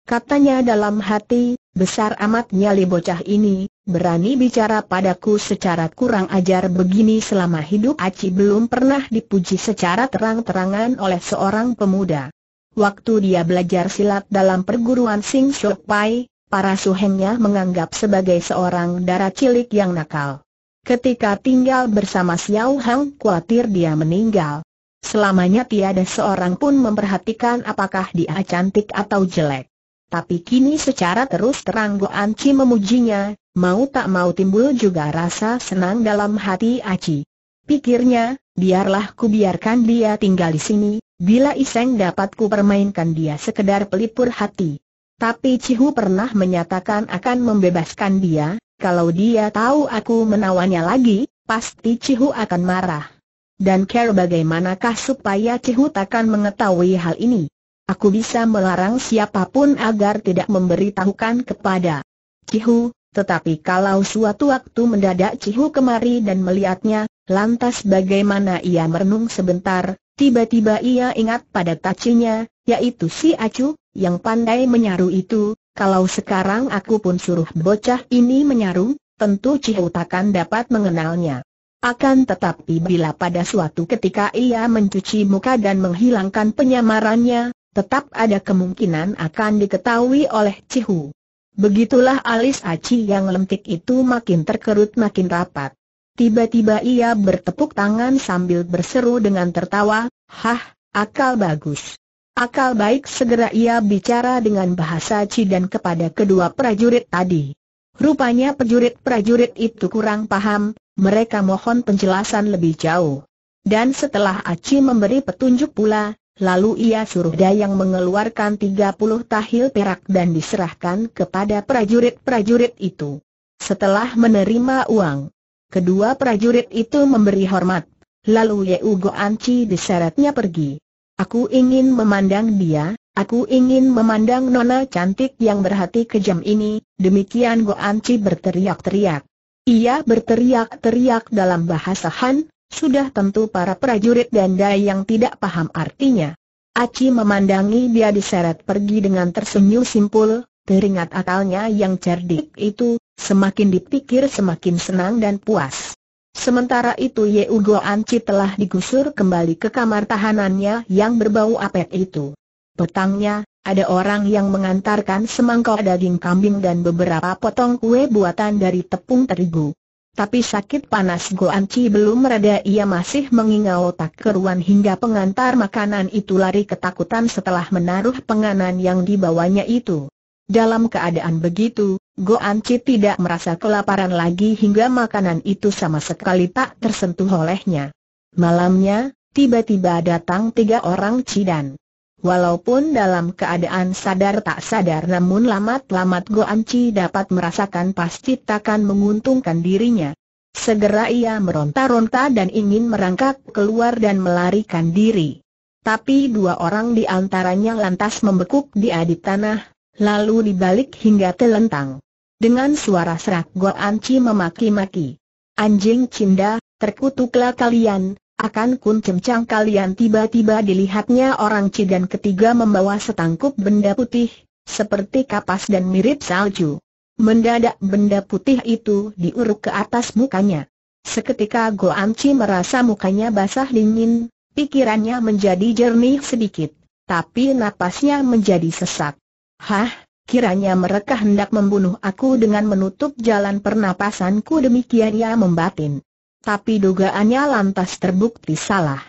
Katanya dalam hati, besar amatnya nyali bocah ini, berani bicara padaku secara kurang ajar begini selama hidup Aci belum pernah dipuji secara terang-terangan oleh seorang pemuda. Waktu dia belajar silat dalam perguruan Sing Shok Pai, para suhengnya menganggap sebagai seorang darah cilik yang nakal. Ketika tinggal bersama Xiao Hang khawatir dia meninggal. Selamanya tiada seorang pun memperhatikan apakah dia cantik atau jelek. Tapi kini secara terus terang Goan Chi memujinya, mau tak mau timbul juga rasa senang dalam hati Aci. Pikirnya, biarlah ku biarkan dia tinggal di sini, bila iseng dapat ku permainkan dia sekedar pelipur hati. Tapi Cihu pernah menyatakan akan membebaskan dia, kalau dia tahu aku menawannya lagi, pasti Cihu akan marah. Dan care bagaimanakah supaya Cihu takkan mengetahui hal ini? Aku bisa melarang siapapun agar tidak memberitahukan kepada Cihu, tetapi kalau suatu waktu mendadak Cihu kemari dan melihatnya, lantas bagaimana ia merenung sebentar, tiba-tiba ia ingat pada tacinya, yaitu si Acu, yang pandai menyaru itu, kalau sekarang aku pun suruh bocah ini menyaru, tentu Cihu takkan dapat mengenalnya. Akan tetapi bila pada suatu ketika ia mencuci muka dan menghilangkan penyamarannya, tetap ada kemungkinan akan diketahui oleh Cihu. Begitulah alis Aci yang lentik itu makin terkerut makin rapat. Tiba-tiba ia bertepuk tangan sambil berseru dengan tertawa, Hah, akal bagus. Akal baik segera ia bicara dengan bahasa aci dan kepada kedua prajurit tadi. Rupanya prajurit-prajurit itu kurang paham, mereka mohon penjelasan lebih jauh. Dan setelah Aci memberi petunjuk pula, Lalu ia suruh Dayang mengeluarkan 30 tahil perak dan diserahkan kepada prajurit-prajurit itu. Setelah menerima uang, kedua prajurit itu memberi hormat. Lalu Yeu Goanci diseretnya pergi. Aku ingin memandang dia, aku ingin memandang nona cantik yang berhati kejam ini, demikian Goanci berteriak-teriak. Ia berteriak-teriak dalam bahasa Han, sudah tentu para prajurit dai yang tidak paham artinya. Aci memandangi dia diseret pergi dengan tersenyum simpul, teringat akalnya yang cerdik itu, semakin dipikir semakin senang dan puas. Sementara itu Ye Ugo Anci telah digusur kembali ke kamar tahanannya yang berbau apet itu. Petangnya, ada orang yang mengantarkan semangkok daging kambing dan beberapa potong kue buatan dari tepung terigu. Tapi sakit panas Goan Chi belum mereda ia masih mengingau tak keruan hingga pengantar makanan itu lari ketakutan setelah menaruh penganan yang dibawanya itu. Dalam keadaan begitu, Goan Chi tidak merasa kelaparan lagi hingga makanan itu sama sekali tak tersentuh olehnya. Malamnya, tiba-tiba datang tiga orang Cidan. Walaupun dalam keadaan sadar tak sadar namun lamat-lamat Go Goanci dapat merasakan pasti takkan menguntungkan dirinya. Segera ia meronta-ronta dan ingin merangkak keluar dan melarikan diri. Tapi dua orang di antaranya lantas membekuk dia di tanah, lalu dibalik hingga telentang. Dengan suara serak Go Goanci memaki-maki. Anjing cinda, terkutuklah kalian, akan kun kencang kalian tiba-tiba dilihatnya orang Cidan ketiga membawa setangkup benda putih, seperti kapas dan mirip salju. Mendadak benda putih itu diuruk ke atas mukanya. Seketika Goanci merasa mukanya basah dingin, pikirannya menjadi jernih sedikit, tapi napasnya menjadi sesak. Hah, kiranya mereka hendak membunuh aku dengan menutup jalan pernapasanku demikian ia membatin tapi dugaannya lantas terbukti salah.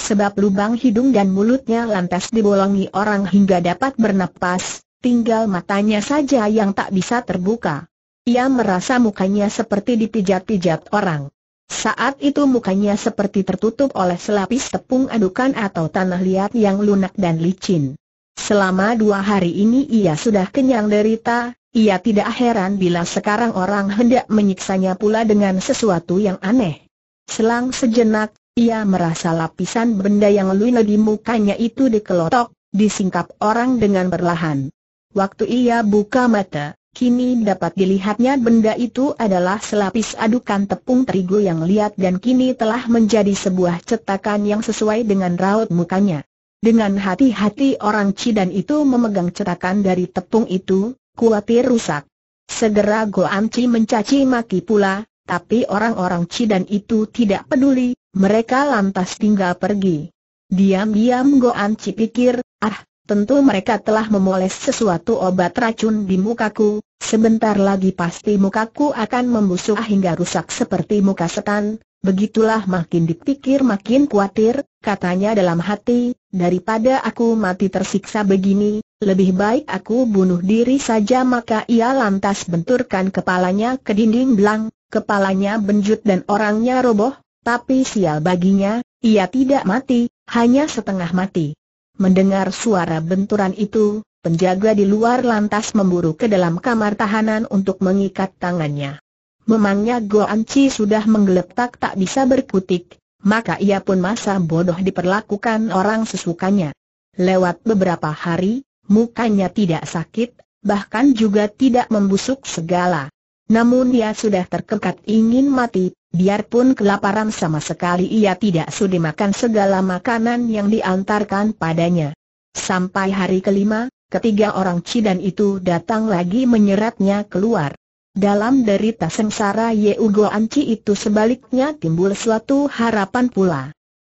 Sebab lubang hidung dan mulutnya lantas dibolongi orang hingga dapat bernapas, tinggal matanya saja yang tak bisa terbuka. Ia merasa mukanya seperti dipijat-pijat orang. Saat itu mukanya seperti tertutup oleh selapis tepung adukan atau tanah liat yang lunak dan licin. Selama dua hari ini ia sudah kenyang derita, ia tidak heran bila sekarang orang hendak menyiksanya pula dengan sesuatu yang aneh. Selang sejenak, ia merasa lapisan benda yang lunak di mukanya itu dikelotok, disingkap orang dengan perlahan. Waktu ia buka mata, kini dapat dilihatnya benda itu adalah selapis adukan tepung terigu yang liat dan kini telah menjadi sebuah cetakan yang sesuai dengan raut mukanya. Dengan hati-hati orang Cidan itu memegang cetakan dari tepung itu, kuatir rusak. Segera go Chi mencaci maki pula, tapi orang-orang Cidan itu tidak peduli, mereka lantas tinggal pergi. Diam-diam go Chi pikir, ah, Tentu mereka telah memoles sesuatu obat racun di mukaku, sebentar lagi pasti mukaku akan membusuk hingga rusak seperti muka setan, begitulah makin dipikir makin khawatir, katanya dalam hati, daripada aku mati tersiksa begini, lebih baik aku bunuh diri saja maka ia lantas benturkan kepalanya ke dinding belang, kepalanya benjut dan orangnya roboh, tapi sial baginya, ia tidak mati, hanya setengah mati. Mendengar suara benturan itu, penjaga di luar lantas memburu ke dalam kamar tahanan untuk mengikat tangannya. Memangnya Goan Chi sudah menggeletak tak bisa berkutik, maka ia pun masa bodoh diperlakukan orang sesukanya. Lewat beberapa hari, mukanya tidak sakit, bahkan juga tidak membusuk segala. Namun dia sudah terkekat ingin mati, biarpun kelaparan sama sekali ia tidak sudi makan segala makanan yang diantarkan padanya. Sampai hari kelima, ketiga orang Cidan itu datang lagi menyeratnya keluar. Dalam derita sengsara Ye Ugo Anci itu sebaliknya timbul suatu harapan pula.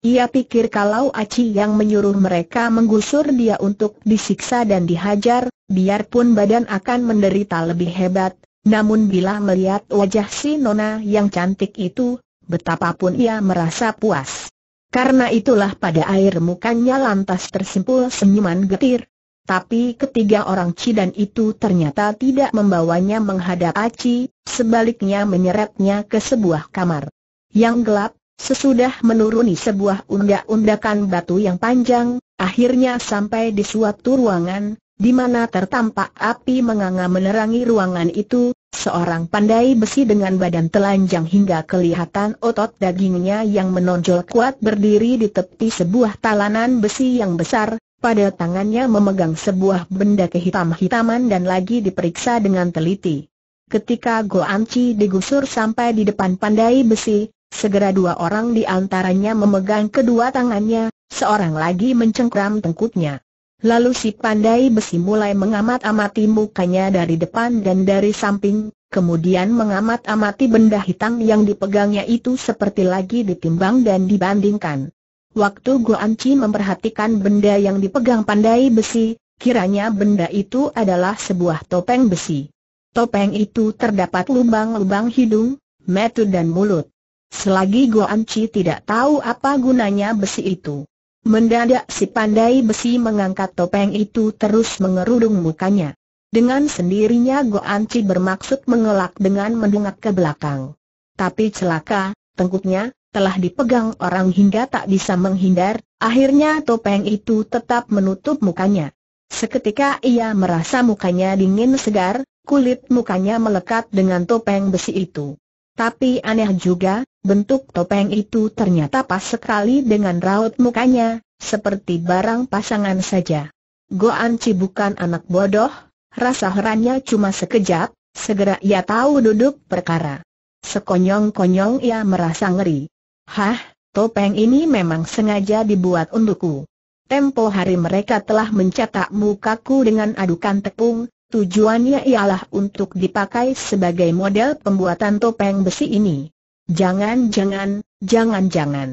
Ia pikir kalau Aci yang menyuruh mereka menggusur dia untuk disiksa dan dihajar, biarpun badan akan menderita lebih hebat, namun bila melihat wajah si Nona yang cantik itu, betapapun ia merasa puas. Karena itulah pada air mukanya lantas tersimpul senyuman getir. Tapi ketiga orang Cidan itu ternyata tidak membawanya menghadap Aci, sebaliknya menyeretnya ke sebuah kamar. Yang gelap, sesudah menuruni sebuah undak-undakan batu yang panjang, akhirnya sampai di suatu ruangan, di mana tertampak api menganga menerangi ruangan itu, seorang pandai besi dengan badan telanjang hingga kelihatan otot dagingnya yang menonjol kuat berdiri di tepi sebuah talanan besi yang besar, pada tangannya memegang sebuah benda kehitam-hitaman dan lagi diperiksa dengan teliti. Ketika Goanci digusur sampai di depan pandai besi, segera dua orang di antaranya memegang kedua tangannya, seorang lagi mencengkram tengkutnya. Lalu si pandai besi mulai mengamat-amati mukanya dari depan dan dari samping, kemudian mengamat-amati benda hitam yang dipegangnya itu seperti lagi ditimbang dan dibandingkan. Waktu Anci memperhatikan benda yang dipegang pandai besi, kiranya benda itu adalah sebuah topeng besi. Topeng itu terdapat lubang-lubang hidung, metu dan mulut. Selagi Anci tidak tahu apa gunanya besi itu Mendadak si pandai besi mengangkat topeng itu terus mengerudung mukanya. Dengan sendirinya Goanci bermaksud mengelak dengan mendungak ke belakang. Tapi celaka, tengkuknya, telah dipegang orang hingga tak bisa menghindar, akhirnya topeng itu tetap menutup mukanya. Seketika ia merasa mukanya dingin segar, kulit mukanya melekat dengan topeng besi itu. Tapi aneh juga, Bentuk topeng itu ternyata pas sekali dengan raut mukanya, seperti barang pasangan saja. Goan Ci bukan anak bodoh, rasa herannya cuma sekejap, segera ia tahu duduk perkara. Sekonyong-konyong ia merasa ngeri. Hah, topeng ini memang sengaja dibuat untukku. Tempo hari mereka telah mencetak mukaku dengan adukan tepung, tujuannya ialah untuk dipakai sebagai model pembuatan topeng besi ini. Jangan, jangan, jangan, jangan.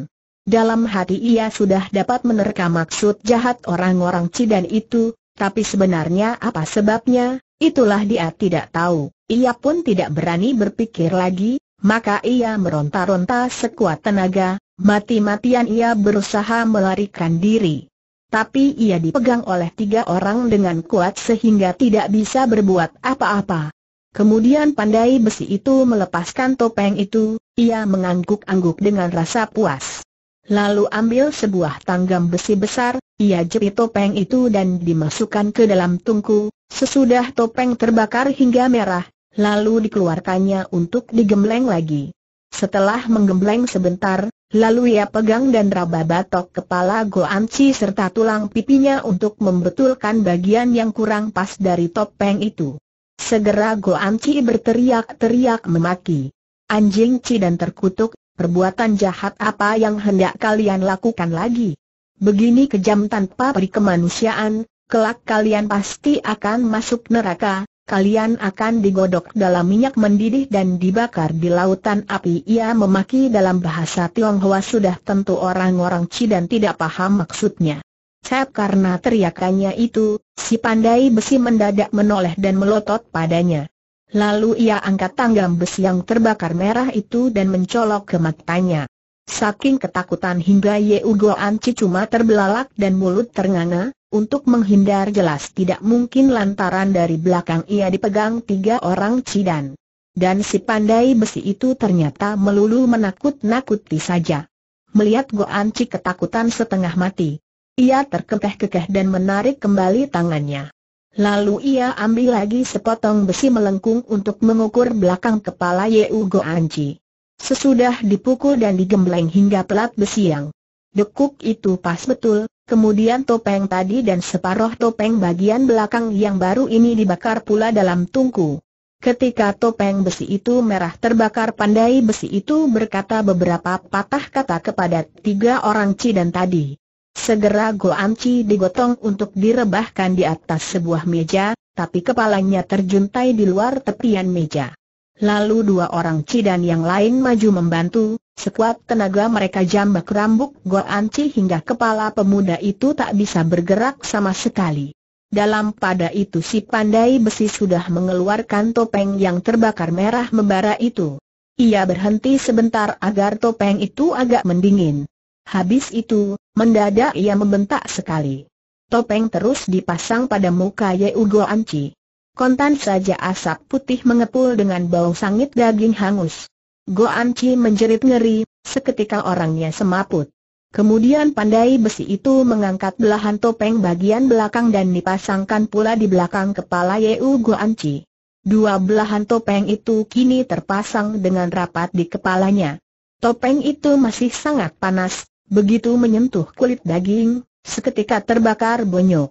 Dalam hati ia sudah dapat menerka maksud jahat orang-orang Cidan itu, tapi sebenarnya apa sebabnya, itulah dia tidak tahu. Ia pun tidak berani berpikir lagi, maka ia meronta-ronta sekuat tenaga, mati-matian ia berusaha melarikan diri. Tapi ia dipegang oleh tiga orang dengan kuat sehingga tidak bisa berbuat apa-apa. Kemudian pandai besi itu melepaskan topeng itu, ia mengangguk-angguk dengan rasa puas. Lalu ambil sebuah tanggam besi besar, ia jepit topeng itu dan dimasukkan ke dalam tungku, sesudah topeng terbakar hingga merah, lalu dikeluarkannya untuk digembleng lagi. Setelah menggembleng sebentar, lalu ia pegang dan raba batok kepala Goanci serta tulang pipinya untuk membetulkan bagian yang kurang pas dari topeng itu. Segera Go Anci berteriak-teriak memaki. Anjing Ci dan terkutuk, perbuatan jahat apa yang hendak kalian lakukan lagi? Begini kejam tanpa perikemanusiaan, kelak kalian pasti akan masuk neraka, kalian akan digodok dalam minyak mendidih dan dibakar di lautan api. Ia memaki dalam bahasa Tionghoa sudah tentu orang-orang Ci dan tidak paham maksudnya. Cep karena teriakannya itu, si pandai besi mendadak menoleh dan melotot padanya. Lalu ia angkat tanggam besi yang terbakar merah itu dan mencolok ke matanya. Saking ketakutan hingga Yeugo Anci cuma terbelalak dan mulut ternganga, untuk menghindar jelas tidak mungkin lantaran dari belakang ia dipegang tiga orang cidan. Dan si pandai besi itu ternyata melulu menakut-nakuti saja. Melihat Goanci ketakutan setengah mati, ia terkekeh-kekeh dan menarik kembali tangannya. Lalu ia ambil lagi sepotong besi melengkung untuk mengukur belakang kepala Yeu Go Anji. Sesudah dipukul dan digembleng hingga pelat besi yang dekuk itu pas betul, kemudian topeng tadi dan separoh topeng bagian belakang yang baru ini dibakar pula dalam tungku. Ketika topeng besi itu merah terbakar pandai besi itu berkata beberapa patah kata kepada tiga orang Cidan tadi. Segera Amci digotong untuk direbahkan di atas sebuah meja, tapi kepalanya terjuntai di luar tepian meja. Lalu dua orang Cidan yang lain maju membantu, sekuat tenaga mereka jambak rambut Amci hingga kepala pemuda itu tak bisa bergerak sama sekali. Dalam pada itu si pandai besi sudah mengeluarkan topeng yang terbakar merah membara itu. Ia berhenti sebentar agar topeng itu agak mendingin. Habis itu, mendadak ia membentak sekali. Topeng terus dipasang pada muka Yeu Ugo Anci. Kontan saja asap putih mengepul dengan bau sangit daging hangus. Go Anci menjerit ngeri, seketika orangnya semaput. Kemudian pandai besi itu mengangkat belahan topeng bagian belakang dan dipasangkan pula di belakang kepala Yeu Ugo Anci. Dua belahan topeng itu kini terpasang dengan rapat di kepalanya. Topeng itu masih sangat panas, Begitu menyentuh kulit daging, seketika terbakar bonyok.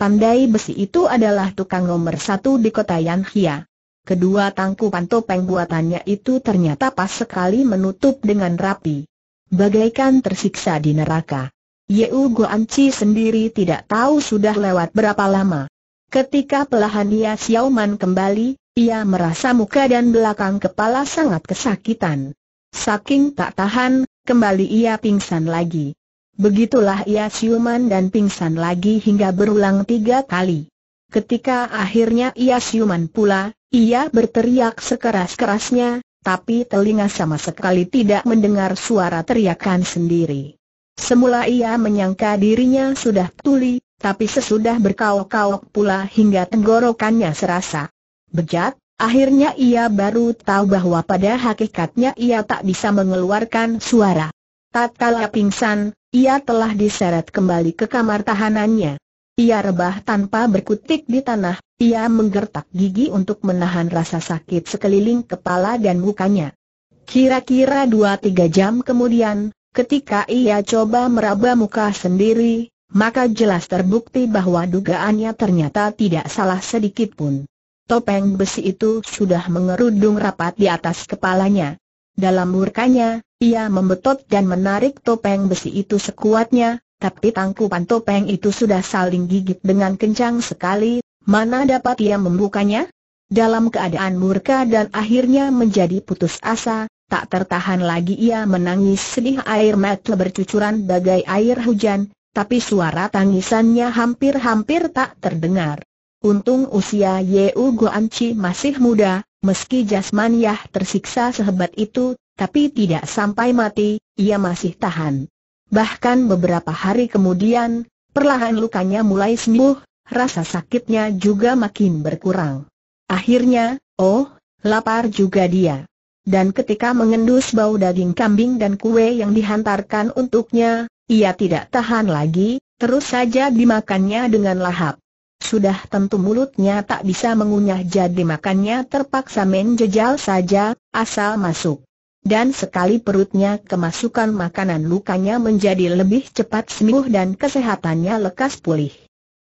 Pandai besi itu adalah tukang nomor satu di kota Yanhia. Kedua tangkupan topeng buatannya itu ternyata pas sekali menutup dengan rapi. Bagaikan tersiksa di neraka. Yeu Guanci sendiri tidak tahu sudah lewat berapa lama. Ketika pelahan Ia Xiaoman kembali, ia merasa muka dan belakang kepala sangat kesakitan. Saking tak tahan, kembali ia pingsan lagi. Begitulah ia siuman dan pingsan lagi hingga berulang tiga kali. Ketika akhirnya ia siuman pula, ia berteriak sekeras-kerasnya, tapi telinga sama sekali tidak mendengar suara teriakan sendiri. Semula ia menyangka dirinya sudah tuli, tapi sesudah berkaok-kaok pula hingga tenggorokannya serasa bejat, Akhirnya ia baru tahu bahwa pada hakikatnya ia tak bisa mengeluarkan suara. Tatkala pingsan, ia telah diseret kembali ke kamar tahanannya. Ia rebah tanpa berkutik di tanah, ia menggertak gigi untuk menahan rasa sakit sekeliling kepala dan mukanya. Kira-kira dua tiga jam kemudian, ketika ia coba meraba muka sendiri, maka jelas terbukti bahwa dugaannya ternyata tidak salah sedikit pun. Topeng besi itu sudah mengerudung rapat di atas kepalanya. Dalam murkanya, ia membetot dan menarik topeng besi itu sekuatnya, tapi tangkupan topeng itu sudah saling gigit dengan kencang sekali, mana dapat ia membukanya? Dalam keadaan murka dan akhirnya menjadi putus asa, tak tertahan lagi ia menangis sedih air mata bercucuran bagai air hujan, tapi suara tangisannya hampir-hampir tak terdengar. Untung usia Guan Guanci masih muda, meski jasmaniah tersiksa sehebat itu, tapi tidak sampai mati, ia masih tahan. Bahkan beberapa hari kemudian, perlahan lukanya mulai sembuh, rasa sakitnya juga makin berkurang. Akhirnya, oh, lapar juga dia. Dan ketika mengendus bau daging kambing dan kue yang dihantarkan untuknya, ia tidak tahan lagi, terus saja dimakannya dengan lahap. Sudah tentu mulutnya tak bisa mengunyah jadi makannya terpaksa menjejal saja, asal masuk. Dan sekali perutnya kemasukan makanan lukanya menjadi lebih cepat sembuh dan kesehatannya lekas pulih.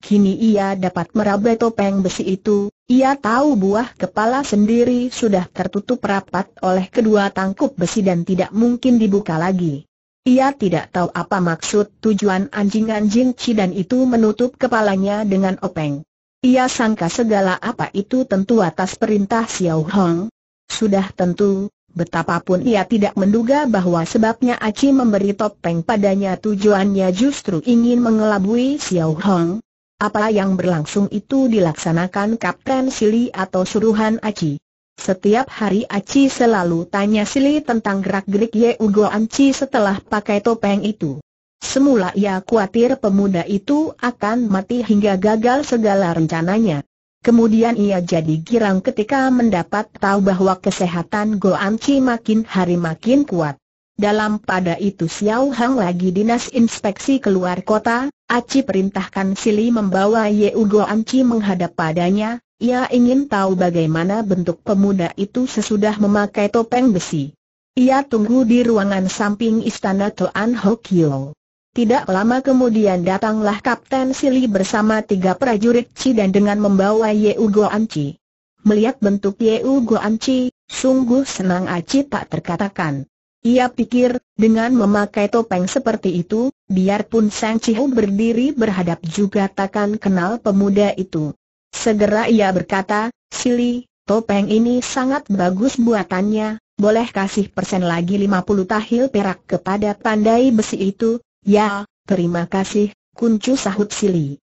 Kini ia dapat meraba topeng besi itu, ia tahu buah kepala sendiri sudah tertutup rapat oleh kedua tangkup besi dan tidak mungkin dibuka lagi. Ia tidak tahu apa maksud tujuan anjing-anjing Cidan itu menutup kepalanya dengan openg. Ia sangka segala apa itu tentu atas perintah Xiao Hong. Sudah tentu, betapapun ia tidak menduga bahwa sebabnya Aci memberi topeng padanya tujuannya justru ingin mengelabui Xiao Hong. Apa yang berlangsung itu dilaksanakan Kapten Sili atau suruhan Aci. Setiap hari Aci selalu tanya Sili tentang gerak-gerik Ye Ugo Anci setelah pakai topeng itu. Semula ia khawatir pemuda itu akan mati hingga gagal segala rencananya. Kemudian ia jadi girang ketika mendapat tahu bahwa kesehatan Go Anci makin hari makin kuat. Dalam pada itu Xiao Hang lagi dinas inspeksi keluar kota, Aci perintahkan Sili membawa Ye Ugo Anci menghadap padanya, ia ingin tahu bagaimana bentuk pemuda itu sesudah memakai topeng besi. Ia tunggu di ruangan samping istana Toan Hokyo. Tidak lama kemudian datanglah Kapten Sili bersama tiga prajurit Ci dan dengan membawa Yeu Chi. Melihat bentuk Yeu Chi, sungguh senang Aci tak terkatakan. Ia pikir, dengan memakai topeng seperti itu, biarpun Sang Cihu berdiri berhadap juga takkan kenal pemuda itu. Segera ia berkata, Sili, topeng ini sangat bagus buatannya, boleh kasih persen lagi 50 tahil perak kepada pandai besi itu, ya, terima kasih, kuncu sahut Sili.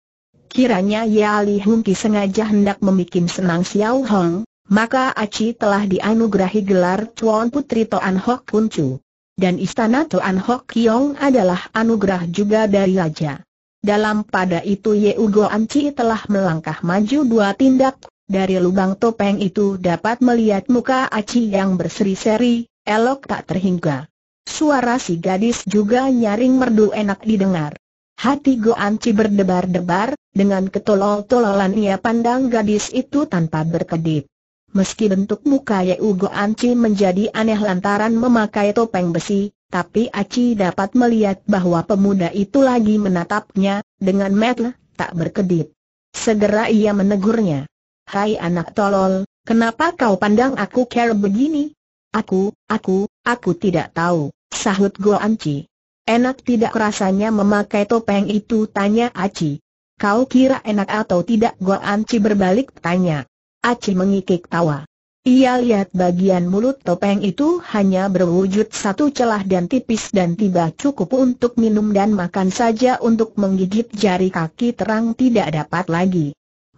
Kiranya Ya Li Hung sengaja hendak membuat senang Xiao Hong, maka Aci telah dianugerahi gelar Tuan Putri Toan Hok Kuncu. Dan istana Toan Hok Kiong adalah anugerah juga dari Raja. Dalam pada itu Ugo Anci telah melangkah maju dua tindak, dari lubang topeng itu dapat melihat muka Aci yang berseri-seri, elok tak terhingga. Suara si gadis juga nyaring merdu enak didengar. Hati Go berdebar-debar, dengan ketolol-tololan ia pandang gadis itu tanpa berkedip. Meski bentuk muka Ugo Anci menjadi aneh lantaran memakai topeng besi, tapi Aci dapat melihat bahwa pemuda itu lagi menatapnya, dengan mata tak berkedip. Segera ia menegurnya. Hai anak tolol, kenapa kau pandang aku care begini? Aku, aku, aku tidak tahu, sahut Go Anci. Enak tidak rasanya memakai topeng itu tanya Aci. Kau kira enak atau tidak Go Anci berbalik tanya. Aci mengikik tawa. Ia lihat bagian mulut topeng itu hanya berwujud satu celah dan tipis dan tiba cukup untuk minum dan makan saja untuk menggigit jari kaki terang tidak dapat lagi.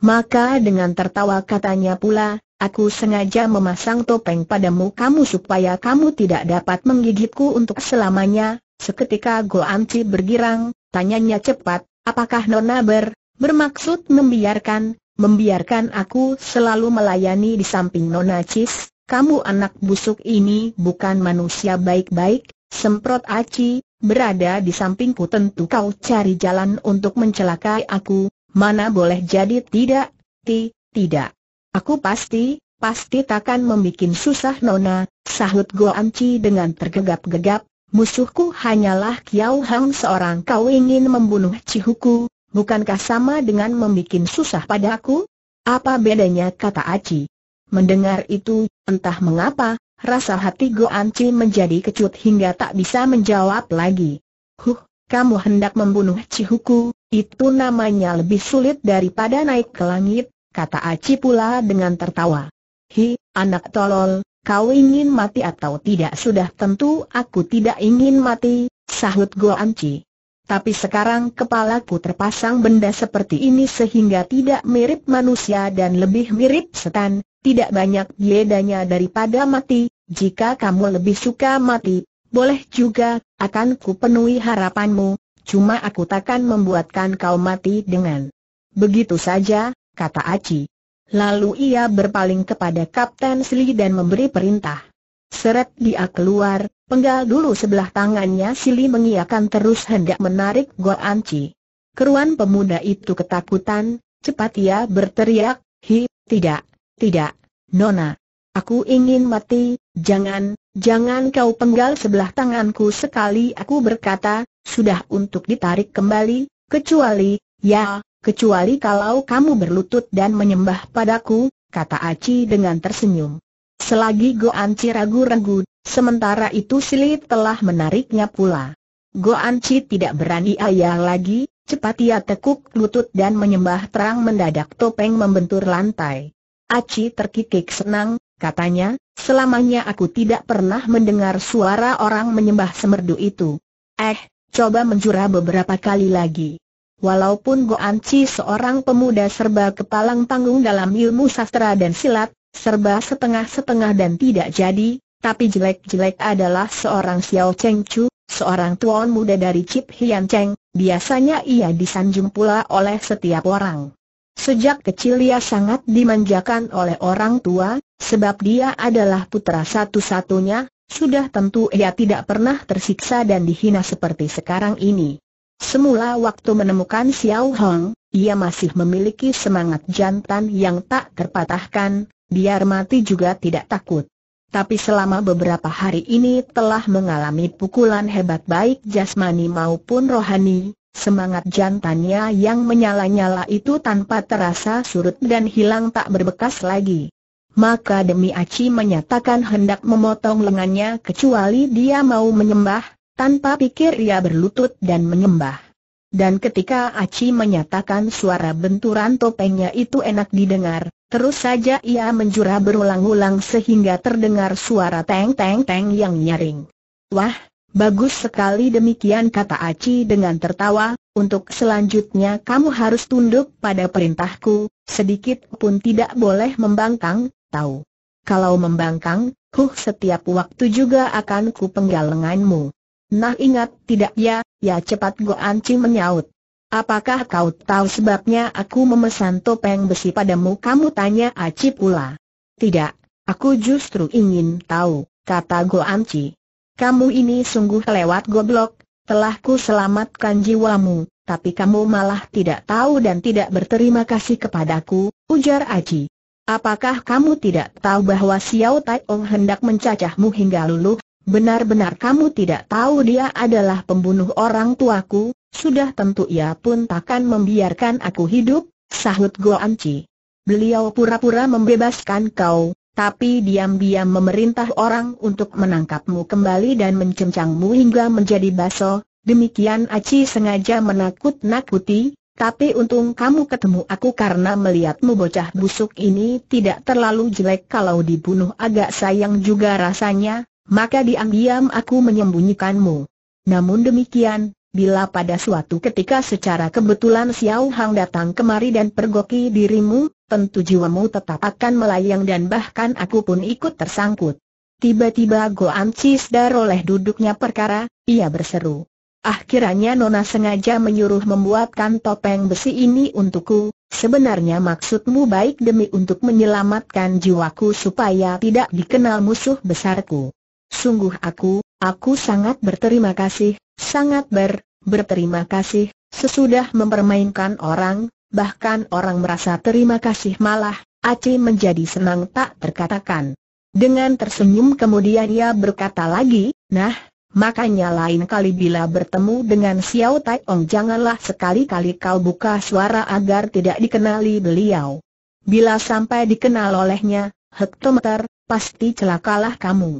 Maka dengan tertawa katanya pula, aku sengaja memasang topeng padamu kamu supaya kamu tidak dapat menggigitku untuk selamanya. Seketika Goanti bergirang, tanyanya cepat, apakah Nona ber, bermaksud membiarkan, membiarkan aku selalu melayani di samping Nona Cis, kamu anak busuk ini bukan manusia baik-baik, semprot aci, berada di sampingku tentu kau cari jalan untuk mencelakai aku, mana boleh jadi tidak, ti, tidak. Aku pasti, pasti takkan membuat susah Nona, sahut Anci dengan tergegap-gegap, Musuhku hanyalah Kiao Hang seorang kau ingin membunuh Cihuku, bukankah sama dengan membuat susah padaku? Apa bedanya kata Aci? Mendengar itu, entah mengapa, rasa hati Go Anci menjadi kecut hingga tak bisa menjawab lagi. Huh, kamu hendak membunuh Cihuku, itu namanya lebih sulit daripada naik ke langit, kata Aci pula dengan tertawa. Hi, anak tolol, kau ingin mati atau tidak sudah tentu aku tidak ingin mati, sahut Go Anci. Tapi sekarang kepalaku terpasang benda seperti ini sehingga tidak mirip manusia dan lebih mirip setan, tidak banyak bedanya daripada mati, jika kamu lebih suka mati, boleh juga, akan kupenuhi harapanmu, cuma aku takkan membuatkan kau mati dengan Begitu saja, kata Aci. Lalu ia berpaling kepada Kapten Sli dan memberi perintah. Seret dia keluar, Penggal dulu sebelah tangannya Sili mengiakan terus hendak menarik Goa Anci. Keruan pemuda itu ketakutan, cepat ia berteriak, Hi, tidak, tidak, Nona. Aku ingin mati, jangan, jangan kau penggal sebelah tanganku sekali aku berkata, sudah untuk ditarik kembali, kecuali, ya, kecuali kalau kamu berlutut dan menyembah padaku, kata Aci dengan tersenyum. Selagi Goanci ragu-ragu, sementara itu Sili telah menariknya pula. Goanci tidak berani ayah lagi, cepat ia tekuk lutut dan menyembah terang mendadak topeng membentur lantai. Aci terkikik senang, katanya, selamanya aku tidak pernah mendengar suara orang menyembah semerdu itu. Eh, coba menjura beberapa kali lagi. Walaupun Goanci seorang pemuda serba kepalang tanggung dalam ilmu sastra dan silat, serba setengah-setengah dan tidak jadi, tapi jelek-jelek adalah seorang Xiao Cheng Chu, seorang tuan muda dari Chip Hian Cheng, biasanya ia disanjung pula oleh setiap orang. Sejak kecil ia sangat dimanjakan oleh orang tua, sebab dia adalah putra satu-satunya, sudah tentu ia tidak pernah tersiksa dan dihina seperti sekarang ini. Semula waktu menemukan Xiao Hong, ia masih memiliki semangat jantan yang tak terpatahkan, biar mati juga tidak takut. Tapi selama beberapa hari ini telah mengalami pukulan hebat baik jasmani maupun rohani, semangat jantannya yang menyala-nyala itu tanpa terasa surut dan hilang tak berbekas lagi. Maka demi Aci menyatakan hendak memotong lengannya kecuali dia mau menyembah, tanpa pikir ia berlutut dan menyembah. Dan ketika Aci menyatakan suara benturan topengnya itu enak didengar, Terus saja ia menjura berulang-ulang sehingga terdengar suara teng-teng-teng yang nyaring. Wah, bagus sekali demikian kata Aci dengan tertawa, untuk selanjutnya kamu harus tunduk pada perintahku, sedikit pun tidak boleh membangkang, tahu. Kalau membangkang, huh setiap waktu juga akan ku penggalenganmu. Nah ingat tidak ya, ya cepat Go Anci menyaut. Apakah kau tahu sebabnya aku memesan topeng besi padamu? Kamu tanya Aci pula. Tidak, aku justru ingin tahu, kata Go Anci. Kamu ini sungguh lewat goblok, telah ku selamatkan jiwamu, tapi kamu malah tidak tahu dan tidak berterima kasih kepadaku, ujar Aci. Apakah kamu tidak tahu bahwa Xiao Tai Ong hendak mencacahmu hingga luluh? Benar-benar kamu tidak tahu dia adalah pembunuh orang tuaku, sudah tentu ia pun takkan membiarkan aku hidup, sahut Goanci. Beliau pura-pura membebaskan kau, tapi diam-diam memerintah orang untuk menangkapmu kembali dan mencencangmu hingga menjadi baso. Demikian Aci sengaja menakut-nakuti, tapi untung kamu ketemu aku karena melihatmu bocah busuk ini tidak terlalu jelek kalau dibunuh agak sayang juga rasanya, maka diam-diam aku menyembunyikanmu. Namun demikian, bila pada suatu ketika secara kebetulan Xiao Hang datang kemari dan pergoki dirimu, tentu jiwamu tetap akan melayang dan bahkan aku pun ikut tersangkut. Tiba-tiba Goan dar oleh duduknya perkara, ia berseru. Ah Nona sengaja menyuruh membuatkan topeng besi ini untukku, sebenarnya maksudmu baik demi untuk menyelamatkan jiwaku supaya tidak dikenal musuh besarku. Sungguh aku, aku sangat berterima kasih, sangat ber, berterima kasih, sesudah mempermainkan orang, bahkan orang merasa terima kasih malah, Aci menjadi senang tak terkatakan. Dengan tersenyum kemudian ia berkata lagi, nah, makanya lain kali bila bertemu dengan Xiao Tai Ong janganlah sekali-kali kau buka suara agar tidak dikenali beliau. Bila sampai dikenal olehnya, hektometer, pasti celakalah kamu.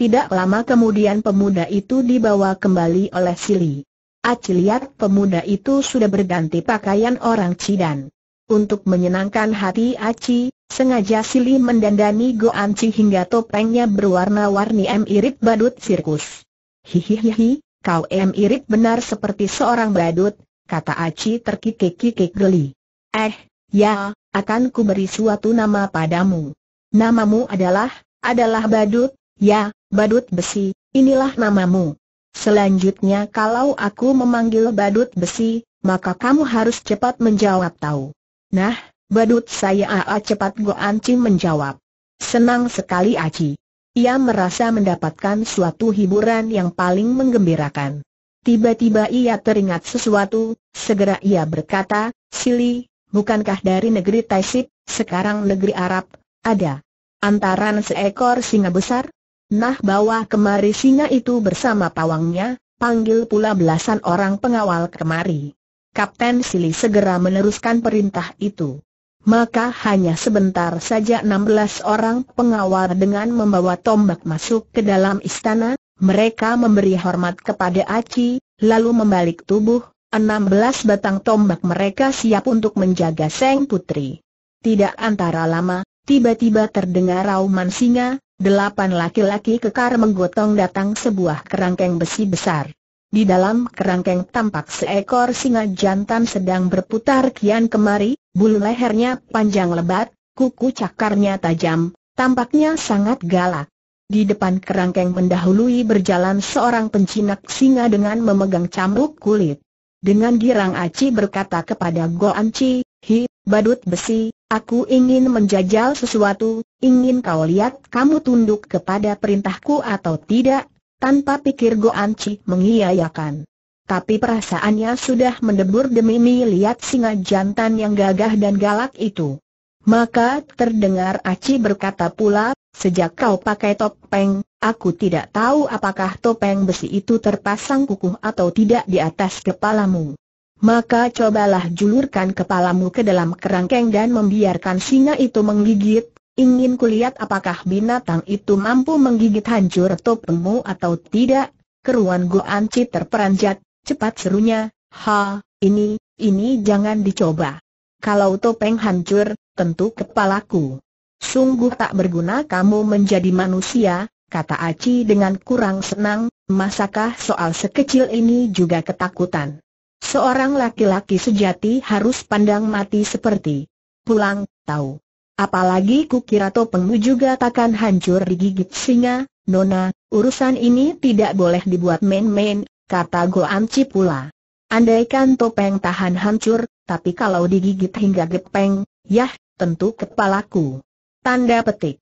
Tidak lama kemudian pemuda itu dibawa kembali oleh Sili. Aci lihat pemuda itu sudah berganti pakaian orang Cidan. Untuk menyenangkan hati Aci, sengaja Sili mendandani Go Goanci hingga topengnya berwarna-warni emirip badut sirkus. Hihihihi, kau emirip benar seperti seorang badut, kata Aci terkikik-kikik geli. Eh, ya, akan ku beri suatu nama padamu. Namamu adalah, adalah badut, Ya, badut besi, inilah namamu. Selanjutnya kalau aku memanggil badut besi, maka kamu harus cepat menjawab tahu. Nah, badut saya Aa cepat Go Anci menjawab. Senang sekali Aci. Ia merasa mendapatkan suatu hiburan yang paling menggembirakan. Tiba-tiba ia teringat sesuatu, segera ia berkata, Sili, bukankah dari negeri Taisip, sekarang negeri Arab, ada antaran seekor singa besar? Nah bawa kemari singa itu bersama pawangnya, panggil pula belasan orang pengawal kemari. Kapten Sili segera meneruskan perintah itu. Maka hanya sebentar saja 16 orang pengawal dengan membawa tombak masuk ke dalam istana, mereka memberi hormat kepada Aci, lalu membalik tubuh, 16 batang tombak mereka siap untuk menjaga Seng Putri. Tidak antara lama, tiba-tiba terdengar rauman singa, Delapan laki-laki kekar menggotong datang sebuah kerangkeng besi besar. Di dalam kerangkeng tampak seekor singa jantan sedang berputar kian kemari, bulu lehernya panjang lebat, kuku cakarnya tajam, tampaknya sangat galak. Di depan kerangkeng mendahului berjalan seorang pencinak singa dengan memegang cambuk kulit. Dengan girang Aci berkata kepada Go Anci, Hi, badut besi, Aku ingin menjajal sesuatu, ingin kau lihat kamu tunduk kepada perintahku atau tidak, tanpa pikir Goanci mengiyakan. Tapi perasaannya sudah mendebur demi melihat singa jantan yang gagah dan galak itu. Maka terdengar Aci berkata pula, sejak kau pakai topeng, aku tidak tahu apakah topeng besi itu terpasang kukuh atau tidak di atas kepalamu maka cobalah julurkan kepalamu ke dalam kerangkeng dan membiarkan singa itu menggigit, ingin kulihat apakah binatang itu mampu menggigit hancur topengmu atau tidak, keruan Goanci terperanjat, cepat serunya, ha, ini, ini jangan dicoba. Kalau topeng hancur, tentu kepalaku. Sungguh tak berguna kamu menjadi manusia, kata Aci dengan kurang senang, masakah soal sekecil ini juga ketakutan. Seorang laki-laki sejati harus pandang mati seperti pulang, tahu. Apalagi kukira topengmu juga takkan hancur digigit singa, Nona, urusan ini tidak boleh dibuat main-main, kata Goan pula. Andaikan topeng tahan hancur, tapi kalau digigit hingga gepeng, yah, tentu kepalaku. Tanda petik.